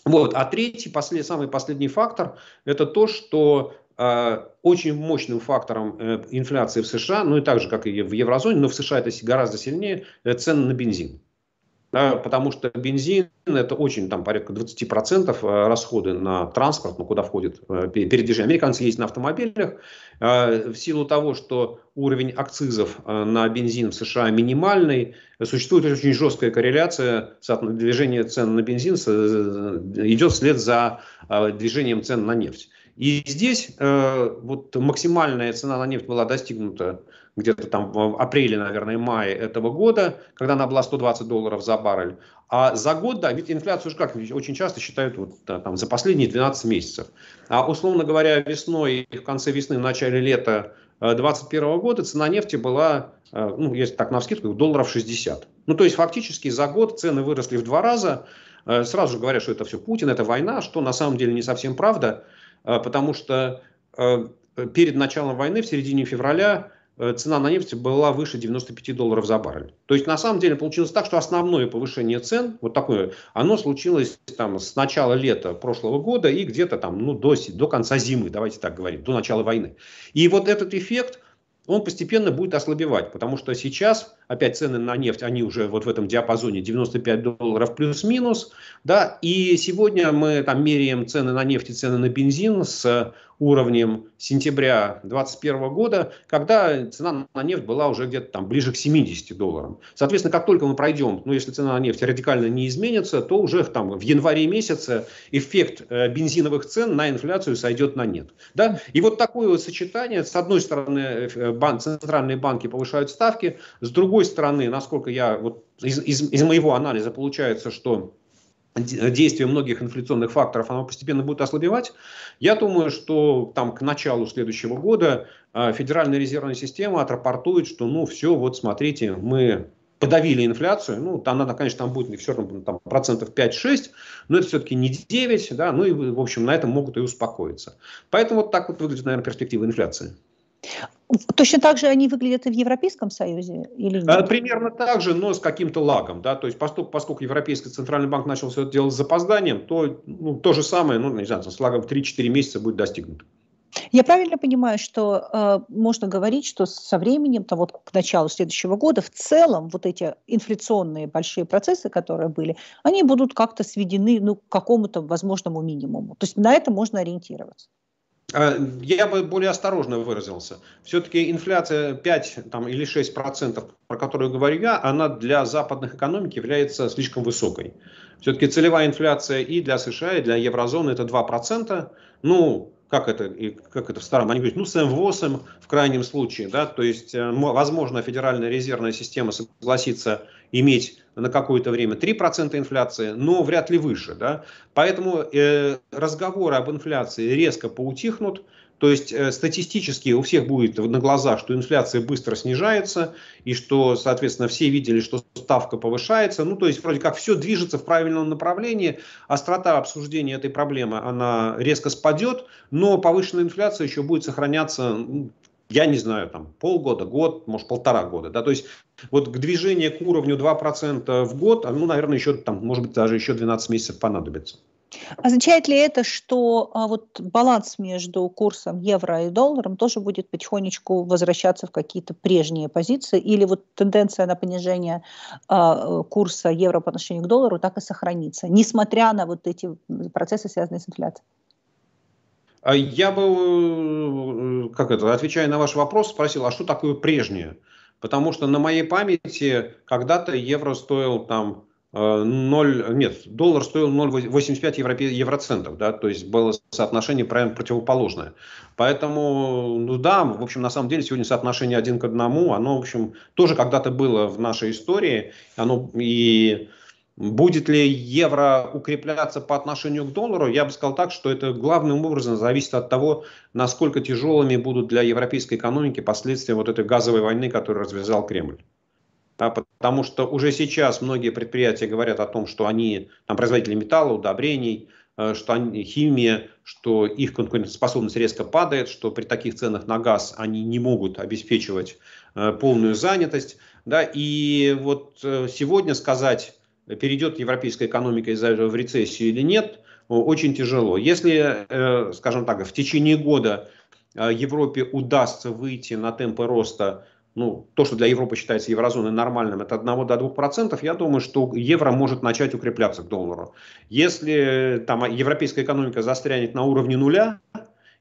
Вот. А третий, послед, самый последний фактор, это то, что э, очень мощным фактором э, инфляции в США, ну и так же, как и в еврозоне, но в США это гораздо сильнее, э, цены на бензин да, потому что бензин это очень там порядка 20% э, расходы на транспорт, ну, куда входит э, передвижение. Американцы ездят на автомобилях. Э, в силу того, что уровень акцизов э, на бензин в США минимальный, существует очень жесткая корреляция движения цен на бензин с, э, идет вслед за э, движением цен на нефть. И здесь вот максимальная цена на нефть была достигнута где-то там в апреле, наверное, мае этого года, когда она была 120 долларов за баррель. А за год, да, ведь инфляцию же как очень часто считают вот, да, там, за последние 12 месяцев. А условно говоря, весной, в конце весны, в начале лета 2021 э, года цена нефти была, э, ну, если так на вскидку, долларов 60. Ну, то есть фактически за год цены выросли в два раза. Э, сразу же говорят, что это все Путин, это война, что на самом деле не совсем правда, потому что перед началом войны, в середине февраля, Э, цена на нефть была выше 95 долларов за баррель. То есть на самом деле получилось так, что основное повышение цен, вот такое, оно случилось там с начала лета прошлого года и где-то там ну, до, до конца зимы, давайте так говорить, до начала войны. И вот этот эффект, он постепенно будет ослабевать, потому что сейчас опять цены на нефть, они уже вот в этом диапазоне 95 долларов плюс-минус, да, и сегодня мы там меряем цены на нефть и цены на бензин с уровнем сентября 2021 года, когда цена на нефть была уже где-то там ближе к 70 долларам. Соответственно, как только мы пройдем, ну, если цена на нефть радикально не изменится, то уже там в январе месяце эффект э, бензиновых цен на инфляцию сойдет на нет. Да? И вот такое вот сочетание, с одной стороны, э, банк, центральные банки повышают ставки, с другой стороны, насколько я вот из, из, из моего анализа получается, что действие многих инфляционных факторов, оно постепенно будет ослабевать. Я думаю, что там к началу следующего года э, Федеральная резервная система отрапортует, что ну все, вот смотрите, мы подавили инфляцию, ну, она, конечно, там будет все равно там, процентов 5-6, но это все-таки не 9, да, ну и, в общем, на этом могут и успокоиться. Поэтому вот так вот выглядит, наверное, перспектива инфляции. Точно так же они выглядят и в Европейском Союзе? Или э, нет? Примерно так же, но с каким-то лагом. Да? То есть, поскольку, поскольку Европейский Центральный Банк начал все это делать с запозданием, то ну, то же самое, ну, не знаю, с лагом 3-4 месяца будет достигнуто. Я правильно понимаю, что э, можно говорить, что со временем, там, вот к началу следующего года, в целом вот эти инфляционные большие процессы, которые были, они будут как-то сведены ну, к какому-то возможному минимуму. То есть на это можно ориентироваться. Э, я бы более осторожно выразился. Все-таки инфляция 5 там, или 6 процентов, про которую говорю я, она для западных экономик является слишком высокой. Все-таки целевая инфляция и для США, и для еврозоны это 2 процента. Ну, как это, и как это в старом, они говорят, ну, с МВОСом в крайнем случае, да, то есть, э, возможно, Федеральная резервная система согласится иметь на какое-то время 3% инфляции, но вряд ли выше. Да? Поэтому э, разговоры об инфляции резко поутихнут. То есть э, статистически у всех будет на глазах, что инфляция быстро снижается, и что, соответственно, все видели, что ставка повышается. Ну, то есть вроде как все движется в правильном направлении, острота обсуждения этой проблемы, она резко спадет, но повышенная инфляция еще будет сохраняться я не знаю, там полгода, год, может полтора года, да, то есть вот к движению к уровню 2% в год, ну, наверное, еще там, может быть, даже еще 12 месяцев понадобится. Означает ли это, что а, вот баланс между курсом евро и долларом тоже будет потихонечку возвращаться в какие-то прежние позиции, или вот тенденция на понижение а, э, курса евро по отношению к доллару так и сохранится, несмотря на вот эти процессы, связанные с инфляцией? А я бы, э, как это, отвечая на ваш вопрос, спросил, а что такое прежнее? Потому что на моей памяти когда-то евро стоил там 0, э, нет, доллар стоил 0,85 евро, евроцентов, да, то есть было соотношение прямо противоположное. Поэтому, ну да, в общем, на самом деле сегодня соотношение один к одному, оно, в общем, тоже когда-то было в нашей истории, оно и Будет ли евро укрепляться по отношению к доллару? Я бы сказал так, что это главным образом зависит от того, насколько тяжелыми будут для европейской экономики последствия вот этой газовой войны, которую развязал Кремль. Да, потому что уже сейчас многие предприятия говорят о том, что они там, производители металла, удобрений, э, что они, химия, что их конкурентоспособность резко падает, что при таких ценах на газ они не могут обеспечивать э, полную занятость. Да, и вот э, сегодня сказать перейдет европейская экономика из-за в рецессию или нет, очень тяжело. Если, э, скажем так, в течение года э, Европе удастся выйти на темпы роста, ну, то, что для Европы считается еврозоной нормальным, это 1 до 2 процентов, я думаю, что евро может начать укрепляться к доллару. Если э, там а, европейская экономика застрянет на уровне нуля,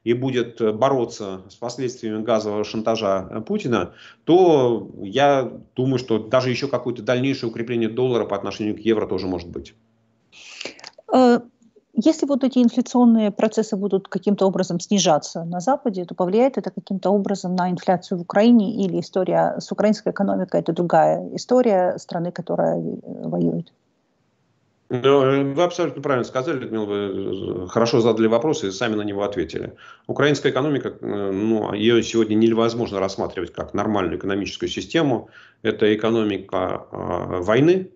и будет э, бороться с последствиями газового шантажа э, Путина, то я думаю, что даже еще какое-то дальнейшее укрепление доллара по отношению к евро тоже может быть. Э, если вот эти инфляционные процессы будут каким-то образом снижаться на Западе, то повлияет это каким-то образом на инфляцию в Украине или история с украинской экономикой – это другая история страны, которая воюет? Ну, э, вы абсолютно правильно сказали, Людмила, вы э, хорошо задали вопрос и сами на него ответили. Украинская экономика, э, ну, ее сегодня невозможно рассматривать как нормальную экономическую систему. Это экономика а, войны,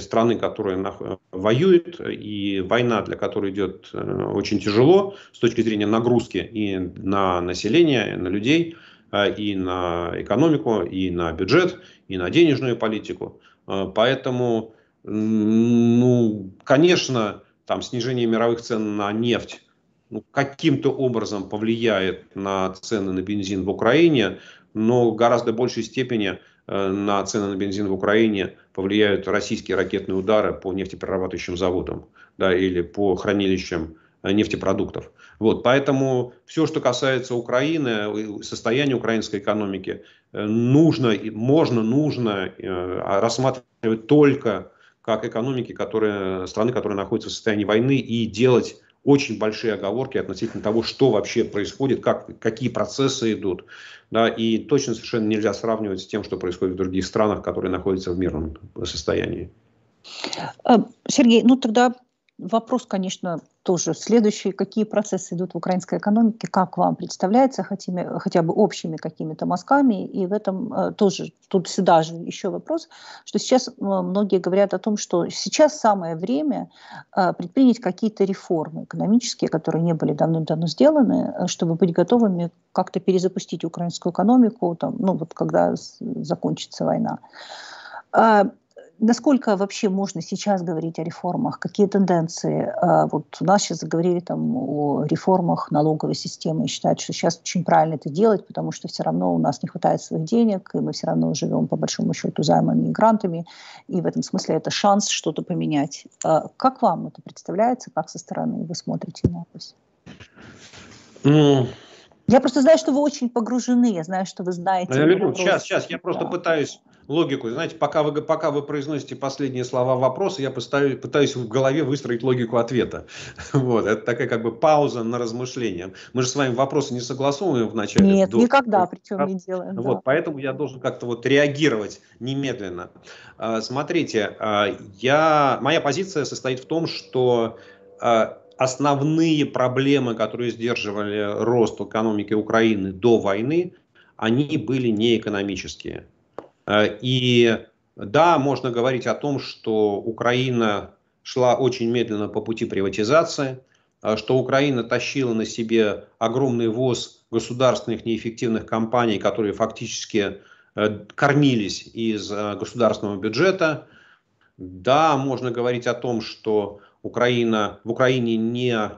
страны, которая воюет, и война, для которой идет очень тяжело с точки зрения нагрузки и на население, и на людей, а, и на экономику, и на бюджет, и на денежную политику. Поэтому ну, конечно, там снижение мировых цен на нефть ну, каким-то образом повлияет на цены на бензин в Украине, но в гораздо большей степени э, на цены на бензин в Украине повлияют российские ракетные удары по нефтеперерабатывающим заводам да, или по хранилищам э, нефтепродуктов. Вот, поэтому все, что касается Украины, состояния украинской экономики, э, нужно, можно, нужно рассматривать только как экономики которые, страны, которые находятся в состоянии войны, и делать очень большие оговорки относительно того, что вообще происходит, как, какие процессы идут. Да, и точно совершенно нельзя сравнивать с тем, что происходит в других странах, которые находятся в мирном состоянии. Э, Сергей, ну тогда Вопрос, конечно, тоже следующий. Какие процессы идут в украинской экономике, как вам представляется, хотя, хотя бы общими какими-то мазками? И в этом э, тоже, тут сюда же еще вопрос, что сейчас э, многие говорят о том, что сейчас самое время э, предпринять какие-то реформы экономические, которые не были давным-давно сделаны, э, чтобы быть готовыми как-то перезапустить украинскую экономику, там, ну вот когда закончится война. А, насколько вообще можно сейчас говорить о реформах? Какие тенденции? А, вот у нас сейчас заговорили там о реформах налоговой системы и считают, что сейчас очень правильно это делать, потому что все равно у нас не хватает своих денег, и мы все равно живем по большому счету займами и грантами, и в этом смысле это шанс что-то поменять. А как вам это представляется? Как со стороны вы смотрите на это? Ну, я просто знаю, что вы очень погружены, я знаю, что вы знаете. Ну, я люблю. Сейчас, сейчас, я просто да. пытаюсь логику. Знаете, пока вы, пока вы произносите последние слова вопроса, я поставлю, пытаюсь в голове выстроить логику ответа. Вот, это такая как бы пауза на размышление. Мы же с вами вопросы не согласовываем вначале. Нет, до... никогда причем не делаем. Вот, да. поэтому я должен как-то вот реагировать немедленно. А, смотрите, а, я, моя позиция состоит в том, что а, основные проблемы, которые сдерживали рост экономики Украины до войны, они были не экономические. Э, и да, можно говорить о том, что Украина шла очень медленно по пути приватизации, э, что Украина тащила на себе огромный воз государственных неэффективных компаний, которые фактически э, кормились из государственного бюджета. Да, можно говорить о том, что Украина, в Украине не,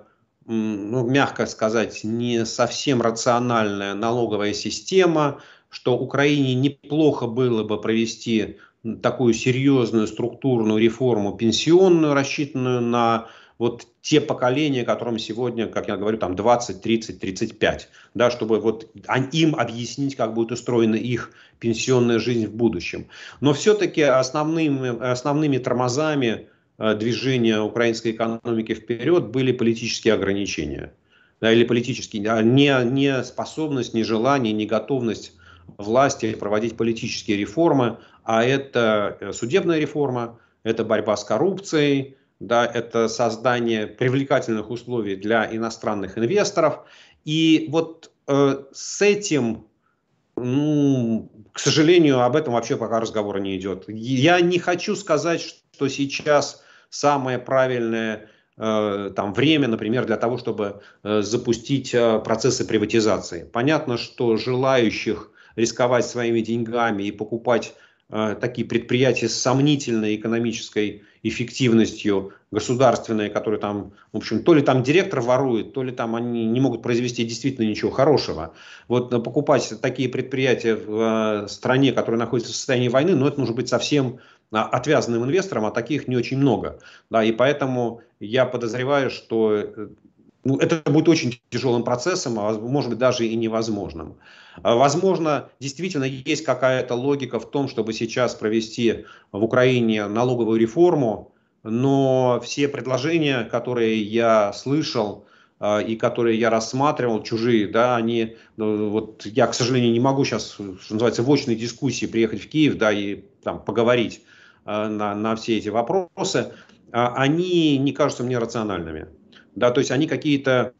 ну, мягко сказать, не совсем рациональная налоговая система, что Украине неплохо было бы провести такую серьезную структурную реформу пенсионную, рассчитанную на вот те поколения, которым сегодня, как я говорю, там 20, 30, 35, да, чтобы вот им объяснить, как будет устроена их пенсионная жизнь в будущем. Но все-таки основными, основными тормозами э, движения украинской экономики вперед были политические ограничения. Да, или политические, а, не, не способность, не желание, не готовность власти проводить политические реформы, а это э, судебная реформа, это борьба с коррупцией, да, это создание привлекательных условий для иностранных инвесторов. И вот э, с этим, ну, к сожалению, об этом вообще пока разговора не идет. Я не хочу сказать, что сейчас самое правильное э, там, время, например, для того, чтобы э, запустить э, процессы приватизации. Понятно, что желающих рисковать своими деньгами и покупать э, такие предприятия с сомнительной экономической эффективностью государственные, которые там, в общем, то ли там директор ворует, то ли там они не могут произвести действительно ничего хорошего. Вот э, покупать такие предприятия в э, стране, которая находится в состоянии войны, ну, это нужно быть совсем а, отвязанным инвестором, а таких не очень много. Да, и поэтому я подозреваю, что э, ну, это будет очень тяжелым процессом, а может быть даже и невозможным. А, возможно, действительно есть какая-то логика в том, чтобы сейчас провести в Украине налоговую реформу, но все предложения, которые я слышал, а, и которые я рассматривал, чужие, да, они, ну, вот я, к сожалению, не могу сейчас, что называется, в очной дискуссии приехать в Киев, да, и там поговорить а, на, на все эти вопросы, они не кажутся мне рациональными. Да, то есть они какие-то...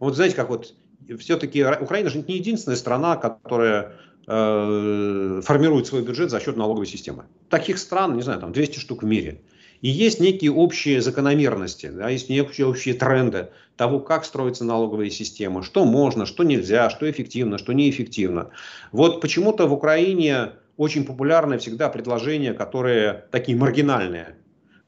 Вот знаете, как вот все-таки Украина же не единственная страна, которая э, формирует свой бюджет за счет налоговой системы. Таких стран, не знаю, там 200 штук в мире. И есть некие общие закономерности, да, есть некие общие тренды того, как строится налоговая система, что можно, что нельзя, что эффективно, что неэффективно. Вот почему-то в Украине очень популярны всегда предложения, которые такие маргинальные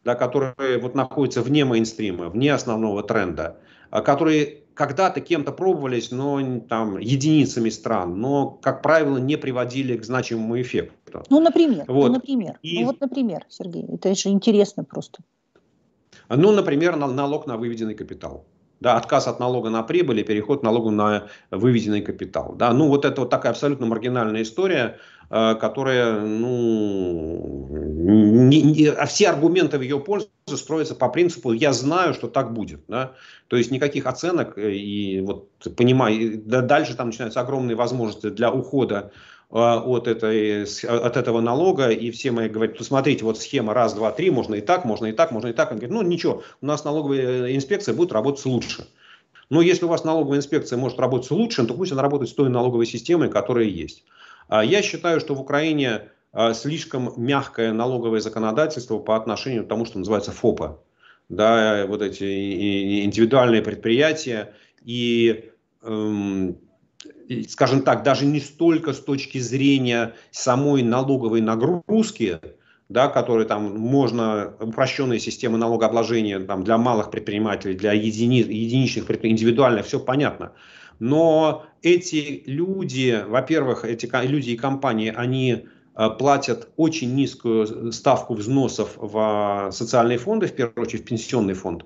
да, которые вот находятся вне мейнстрима, вне основного тренда, а которые когда-то кем-то пробовались, но там единицами стран, но, как правило, не приводили к значимому эффекту. Ну, например, ну, вот. ну, например, И... ну, вот, например, Сергей, это же интересно просто. Ну, например, налог на выведенный капитал. Да, отказ от налога на прибыль и переход к налогу на выведенный капитал. Да, ну вот это вот такая абсолютно маргинальная история, Э, которая, ну, не, не, а все аргументы в ее пользу строятся по принципу «я знаю, что так будет». Да? То есть никаких оценок, э, и вот понимаю, да, дальше там начинаются огромные возможности для ухода э, от, этой, от этого налога, и все мои говорят, посмотрите, «Ну, вот схема раз, два, три, можно и так, можно и так, можно и так. Он говорит, ну ничего, у нас налоговая инспекция будет работать лучше. Но если у вас налоговая инспекция может работать лучше, то пусть она работает с той налоговой системой, которая есть. А, я считаю, что в Украине а, слишком мягкое налоговое законодательство по отношению к тому, что называется ФОПа. Да, вот эти индивидуальные предприятия эм, и скажем так, даже не столько с точки зрения самой налоговой нагрузки, да, которые там можно, упрощенные системы налогообложения там, для малых предпринимателей, для единиц, единичных предпринимателей, индивидуально, все понятно. Но эти люди, во-первых, эти люди и компании, они э, платят очень низкую ставку взносов в э, социальные фонды, в первую очередь в пенсионный фонд.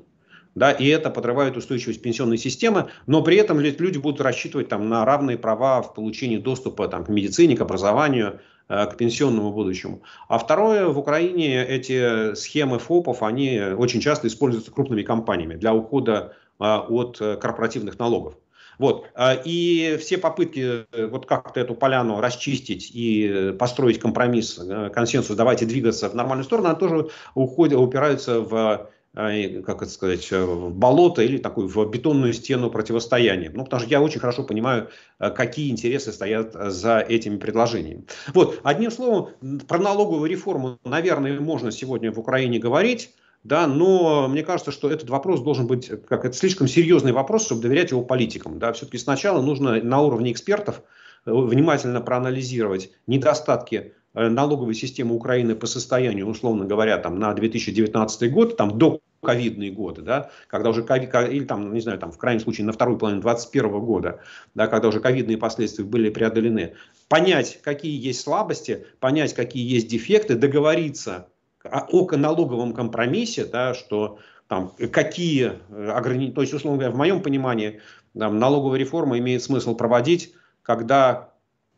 Да, и это подрывает устойчивость пенсионной системы, но при этом люди будут рассчитывать там, на равные права в получении доступа там, к медицине, к образованию, э, к пенсионному будущему. А второе, в Украине эти схемы ФОПов, они очень часто используются крупными компаниями для ухода от корпоративных налогов. Вот. А, и все попытки э, вот как-то эту поляну расчистить и э, построить компромисс, э, консенсус, давайте двигаться в нормальную сторону, она тоже уходит, упирается в как это сказать, в болото или такую в бетонную стену противостояния. Ну, потому что я очень хорошо понимаю, какие интересы стоят за этими предложениями. Вот, одним словом, про налоговую реформу, наверное, можно сегодня в Украине говорить, да, но мне кажется, что этот вопрос должен быть, как это слишком серьезный вопрос, чтобы доверять его политикам, да, все-таки сначала нужно на уровне экспертов э, внимательно проанализировать недостатки э, налоговой системы Украины по состоянию, условно говоря, там на 2019 год, там до ковидные годы, да, когда уже ковид, или там, не знаю, там в крайнем случае на второй половине 2021 года, да, когда уже ковидные последствия были преодолены, понять, какие есть слабости, понять, какие есть дефекты, договориться о налоговом компромиссе, да, что там, э, какие э, ограничения, то есть, условно говоря, в моем понимании там, налоговая реформа имеет смысл проводить, когда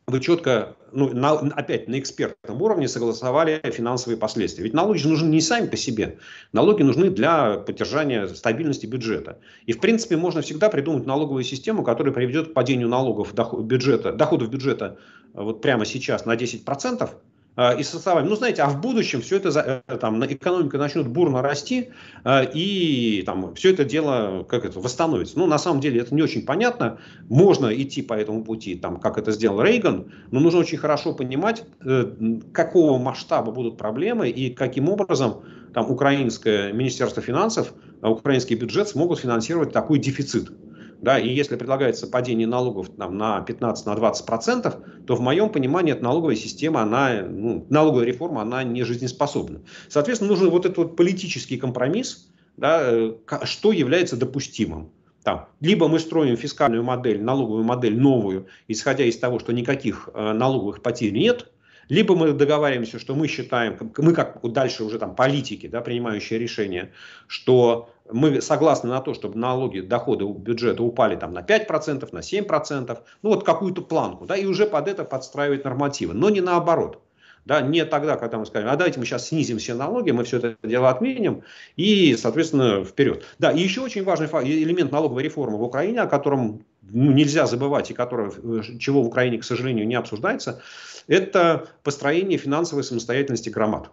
вы четко, ну, на, опять на экспертном уровне согласовали финансовые последствия. Ведь налоги же нужны не сами по себе. Налоги нужны для поддержания стабильности бюджета. И, в принципе, можно всегда придумать налоговую систему, которая приведет к падению налогов доход, бюджета, доходов бюджета э, вот прямо сейчас на 10%, Э, и составами. Ну, знаете, а в будущем все это, э, там, экономика начнет бурно расти, э, и там все это дело, как это, восстановится. Ну, на самом деле, это не очень понятно. Можно идти по этому пути, там, как это сделал Рейган, но нужно очень хорошо понимать, какого масштаба будут проблемы и каким образом там украинское Министерство финансов, украинский бюджет смогут финансировать такой дефицит да, и если предлагается падение налогов там, на 15-20%, на то в моем понимании эта налоговая система, она, ну, налоговая реформа, она не жизнеспособна. Соответственно, нужен вот этот вот политический компромисс, да, э, что является допустимым. Там, либо мы строим фискальную модель, налоговую модель новую, исходя из того, что никаких э, налоговых потерь нет, либо мы договариваемся, что мы считаем, мы как дальше уже там политики, да, принимающие решения, что мы согласны на то, чтобы налоги, доходы бюджета упали там на 5%, на 7%, ну вот какую-то планку, да, и уже под это подстраивать нормативы, но не наоборот. Да, не тогда, когда мы скажем, а давайте мы сейчас снизим все налоги, мы все это дело отменим и, соответственно, вперед. Да, и еще очень важный э, элемент налоговой реформы в Украине, о котором ну, нельзя забывать и которого, э, чего в Украине, к сожалению, не обсуждается, это построение финансовой самостоятельности громад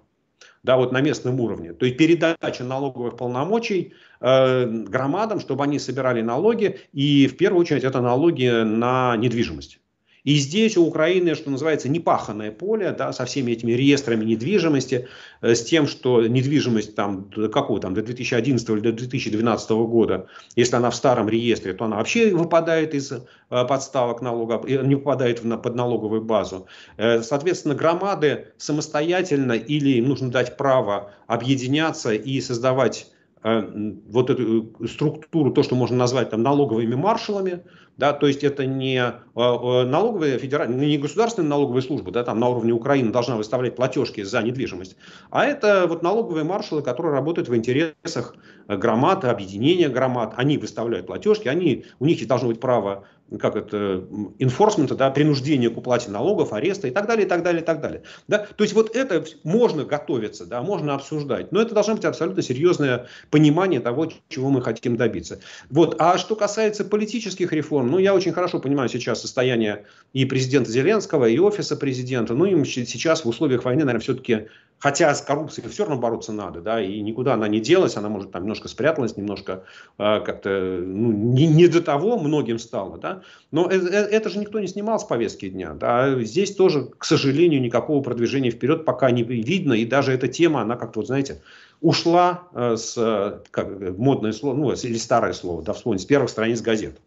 да, вот на местном уровне. То есть передача налоговых полномочий э, громадам, чтобы они собирали налоги, и в первую очередь это налоги на недвижимость. И здесь у Украины, что называется, непаханное поле, да, со всеми этими реестрами недвижимости, э, с тем, что недвижимость там, до какого там, до 2011 или до 2012 года, если она в старом реестре, то она вообще выпадает из э, подставок налога, не попадает в, под налоговую базу. Э, соответственно, громады самостоятельно или им нужно дать право объединяться и создавать вот эту структуру, то, что можно назвать там налоговыми маршалами, да, то есть это не а, а, налоговая федеральная, ну, не государственная налоговая служба, да, там на уровне Украины должна выставлять платежки за недвижимость, а это вот налоговые маршалы, которые работают в интересах э, громад, объединения громад, они выставляют платежки, они, у них есть должно быть право как это, инфорсмента, да, принуждение к уплате налогов, ареста и так далее, и так далее, и так далее. Да? То есть вот это можно готовиться, да, можно обсуждать, но это должно быть абсолютно серьезное понимание того, чего мы хотим добиться. Вот. А что касается политических реформ, целом, ну, я очень хорошо понимаю сейчас состояние и президента Зеленского, и офиса президента. Ну, им сейчас в условиях войны, наверное, все-таки, хотя с коррупцией все равно бороться надо, да, и никуда она не делась, она, может, там немножко спряталась, немножко э, как-то, ну, не, не до того многим стало, да. Но это, э, это же никто не снимал с повестки дня, да. Здесь тоже, к сожалению, никакого продвижения вперед пока не видно, и даже эта тема, она как-то, вот знаете, ушла э, с, э, как, модное слово, ну, или старое слово, да, вспомнить, с первых страниц газет.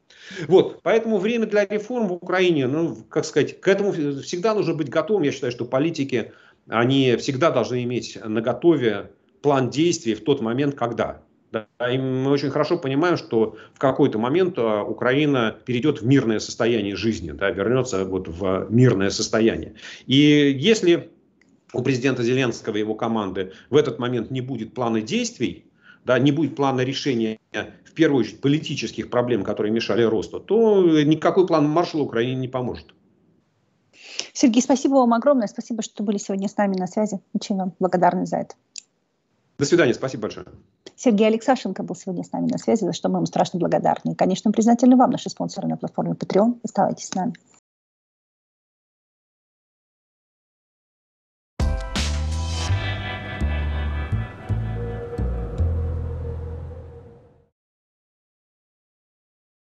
Вот, поэтому время для реформ в Украине, ну, как сказать, к этому всегда нужно быть готовым. Я считаю, что политики, они всегда должны иметь на готове план действий в тот момент, когда. Да, и мы очень хорошо понимаем, что в какой-то момент а, Украина перейдет в мирное состояние жизни, да, вернется вот в мирное состояние. И если у президента Зеленского и его команды в этот момент не будет плана действий, да, не будет плана решения первую очередь политических проблем, которые мешали росту, то никакой план маршала Украине не поможет. Сергей, спасибо вам огромное. Спасибо, что были сегодня с нами на связи. Очень вам благодарны за это. До свидания. Спасибо большое. Сергей Алексашенко был сегодня с нами на связи, за что мы ему страшно благодарны. И, конечно, признательны вам, наши спонсоры на платформе Patreon. Оставайтесь с нами.